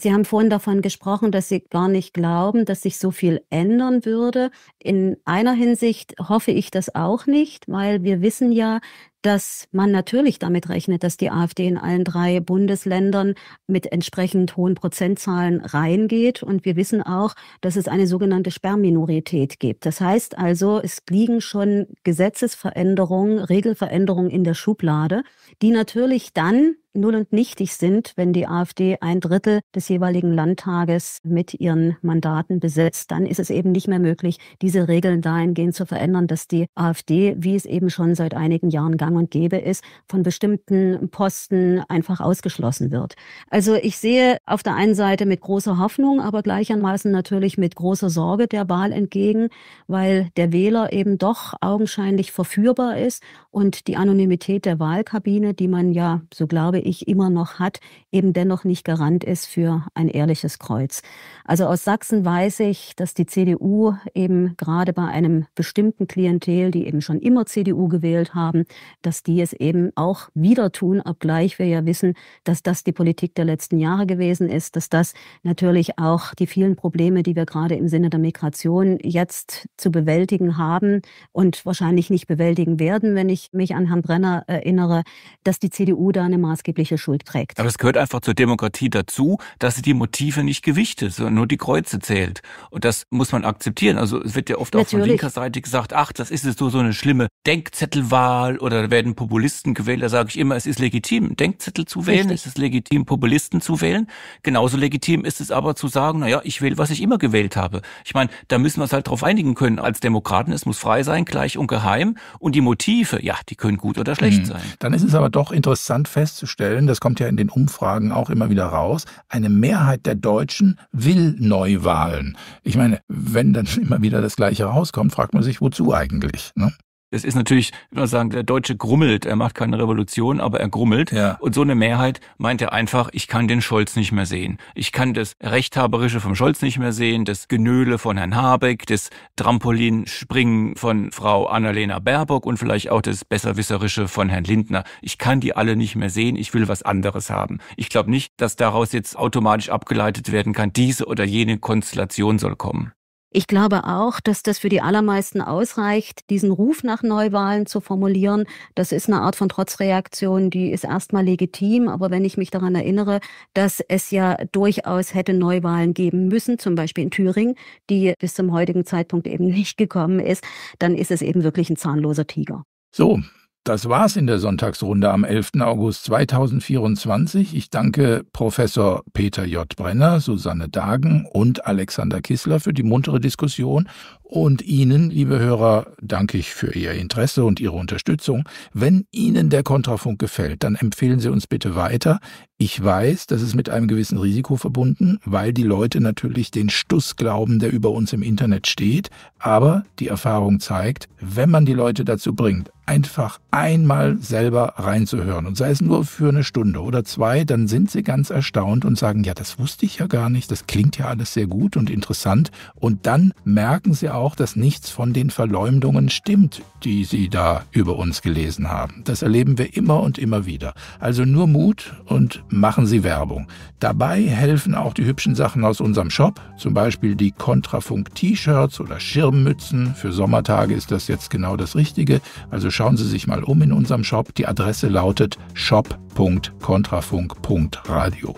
Sie haben vorhin davon gesprochen, dass Sie gar nicht glauben, dass sich so viel ändern würde. In einer Hinsicht hoffe ich das auch nicht, weil wir wissen ja, dass man natürlich damit rechnet, dass die AfD in allen drei Bundesländern mit entsprechend hohen Prozentzahlen reingeht. Und wir wissen auch, dass es eine sogenannte Sperrminorität gibt. Das heißt also, es liegen schon Gesetzesveränderungen, Regelveränderungen in der Schublade, die natürlich dann null und nichtig sind, wenn die AfD ein Drittel des jeweiligen Landtages mit ihren Mandaten besetzt. Dann ist es eben nicht mehr möglich, diese Regeln dahingehend zu verändern, dass die AfD, wie es eben schon seit einigen Jahren gang und gäbe ist, von bestimmten Posten einfach ausgeschlossen wird. Also ich sehe auf der einen Seite mit großer Hoffnung, aber gleichermaßen natürlich mit großer Sorge der Wahl entgegen, weil der Wähler eben doch augenscheinlich verführbar ist und die Anonymität der Wahlkabine, die man ja, so glaube glaube ich, immer noch hat, eben dennoch nicht Garant ist für ein ehrliches Kreuz. Also aus Sachsen weiß ich, dass die CDU eben gerade bei einem bestimmten Klientel, die eben schon immer CDU gewählt haben, dass die es eben auch wieder tun, obgleich wir ja wissen, dass das die Politik der letzten Jahre gewesen ist, dass das natürlich auch die vielen Probleme, die wir gerade im Sinne der Migration jetzt zu bewältigen haben und wahrscheinlich nicht bewältigen werden, wenn ich mich an Herrn Brenner erinnere, dass die CDU da eine maßgebliche maßgebliche Schuld trägt. Aber es gehört einfach zur Demokratie dazu, dass sie die Motive nicht gewichtet, sondern nur die Kreuze zählt. Und das muss man akzeptieren. Also es wird ja oft Natürlich. auch von linker Seite gesagt, ach, das ist jetzt so, so eine schlimme Denkzettelwahl oder werden Populisten gewählt. Da sage ich immer, es ist legitim, Denkzettel zu wählen, Richtig. es ist legitim, Populisten zu wählen. Genauso legitim ist es aber zu sagen, naja, ich wähle, was ich immer gewählt habe. Ich meine, da müssen wir uns halt drauf einigen können als Demokraten. Es muss frei sein, gleich und geheim. Und die Motive, ja, die können gut oder schlecht hm. sein. Dann ist es aber doch interessant festzustellen, feststellen, das kommt ja in den Umfragen auch immer wieder raus, eine Mehrheit der Deutschen will Neuwahlen. Ich meine, wenn dann immer wieder das Gleiche rauskommt, fragt man sich, wozu eigentlich? Ne? Es ist natürlich, ich würde sagen, der Deutsche grummelt, er macht keine Revolution, aber er grummelt. Ja. Und so eine Mehrheit meint er einfach, ich kann den Scholz nicht mehr sehen. Ich kann das Rechthaberische vom Scholz nicht mehr sehen, das Genöle von Herrn Habeck, das Trampolinspringen von Frau Annalena Baerbock und vielleicht auch das Besserwisserische von Herrn Lindner. Ich kann die alle nicht mehr sehen, ich will was anderes haben. Ich glaube nicht, dass daraus jetzt automatisch abgeleitet werden kann, diese oder jene Konstellation soll kommen. Ich glaube auch, dass das für die allermeisten ausreicht, diesen Ruf nach Neuwahlen zu formulieren. Das ist eine Art von Trotzreaktion, die ist erstmal legitim. Aber wenn ich mich daran erinnere, dass es ja durchaus hätte Neuwahlen geben müssen, zum Beispiel in Thüringen, die bis zum heutigen Zeitpunkt eben nicht gekommen ist, dann ist es eben wirklich ein zahnloser Tiger. So, das war's in der Sonntagsrunde am 11. August 2024. Ich danke Professor Peter J. Brenner, Susanne Dagen und Alexander Kissler für die muntere Diskussion und Ihnen, liebe Hörer, danke ich für Ihr Interesse und Ihre Unterstützung. Wenn Ihnen der Kontrafunk gefällt, dann empfehlen Sie uns bitte weiter. Ich weiß, das ist mit einem gewissen Risiko verbunden, weil die Leute natürlich den Stuss glauben, der über uns im Internet steht, aber die Erfahrung zeigt, wenn man die Leute dazu bringt, einfach einmal selber reinzuhören und sei es nur für eine Stunde oder zwei, dann sind sie ganz erstaunt und sagen, ja, das wusste ich ja gar nicht, das klingt ja alles sehr gut und interessant und dann merken sie auch, dass nichts von den Verleumdungen stimmt, die sie da über uns gelesen haben. Das erleben wir immer und immer wieder. Also nur Mut und machen Sie Werbung. Dabei helfen auch die hübschen Sachen aus unserem Shop, zum Beispiel die Kontrafunk T-Shirts oder Schirmmützen. Für Sommertage ist das jetzt genau das Richtige. Also Schauen Sie sich mal um in unserem Shop. Die Adresse lautet shop.kontrafunk.radio.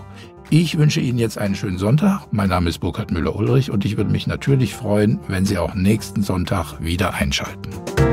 Ich wünsche Ihnen jetzt einen schönen Sonntag. Mein Name ist Burkhard Müller-Ulrich und ich würde mich natürlich freuen, wenn Sie auch nächsten Sonntag wieder einschalten.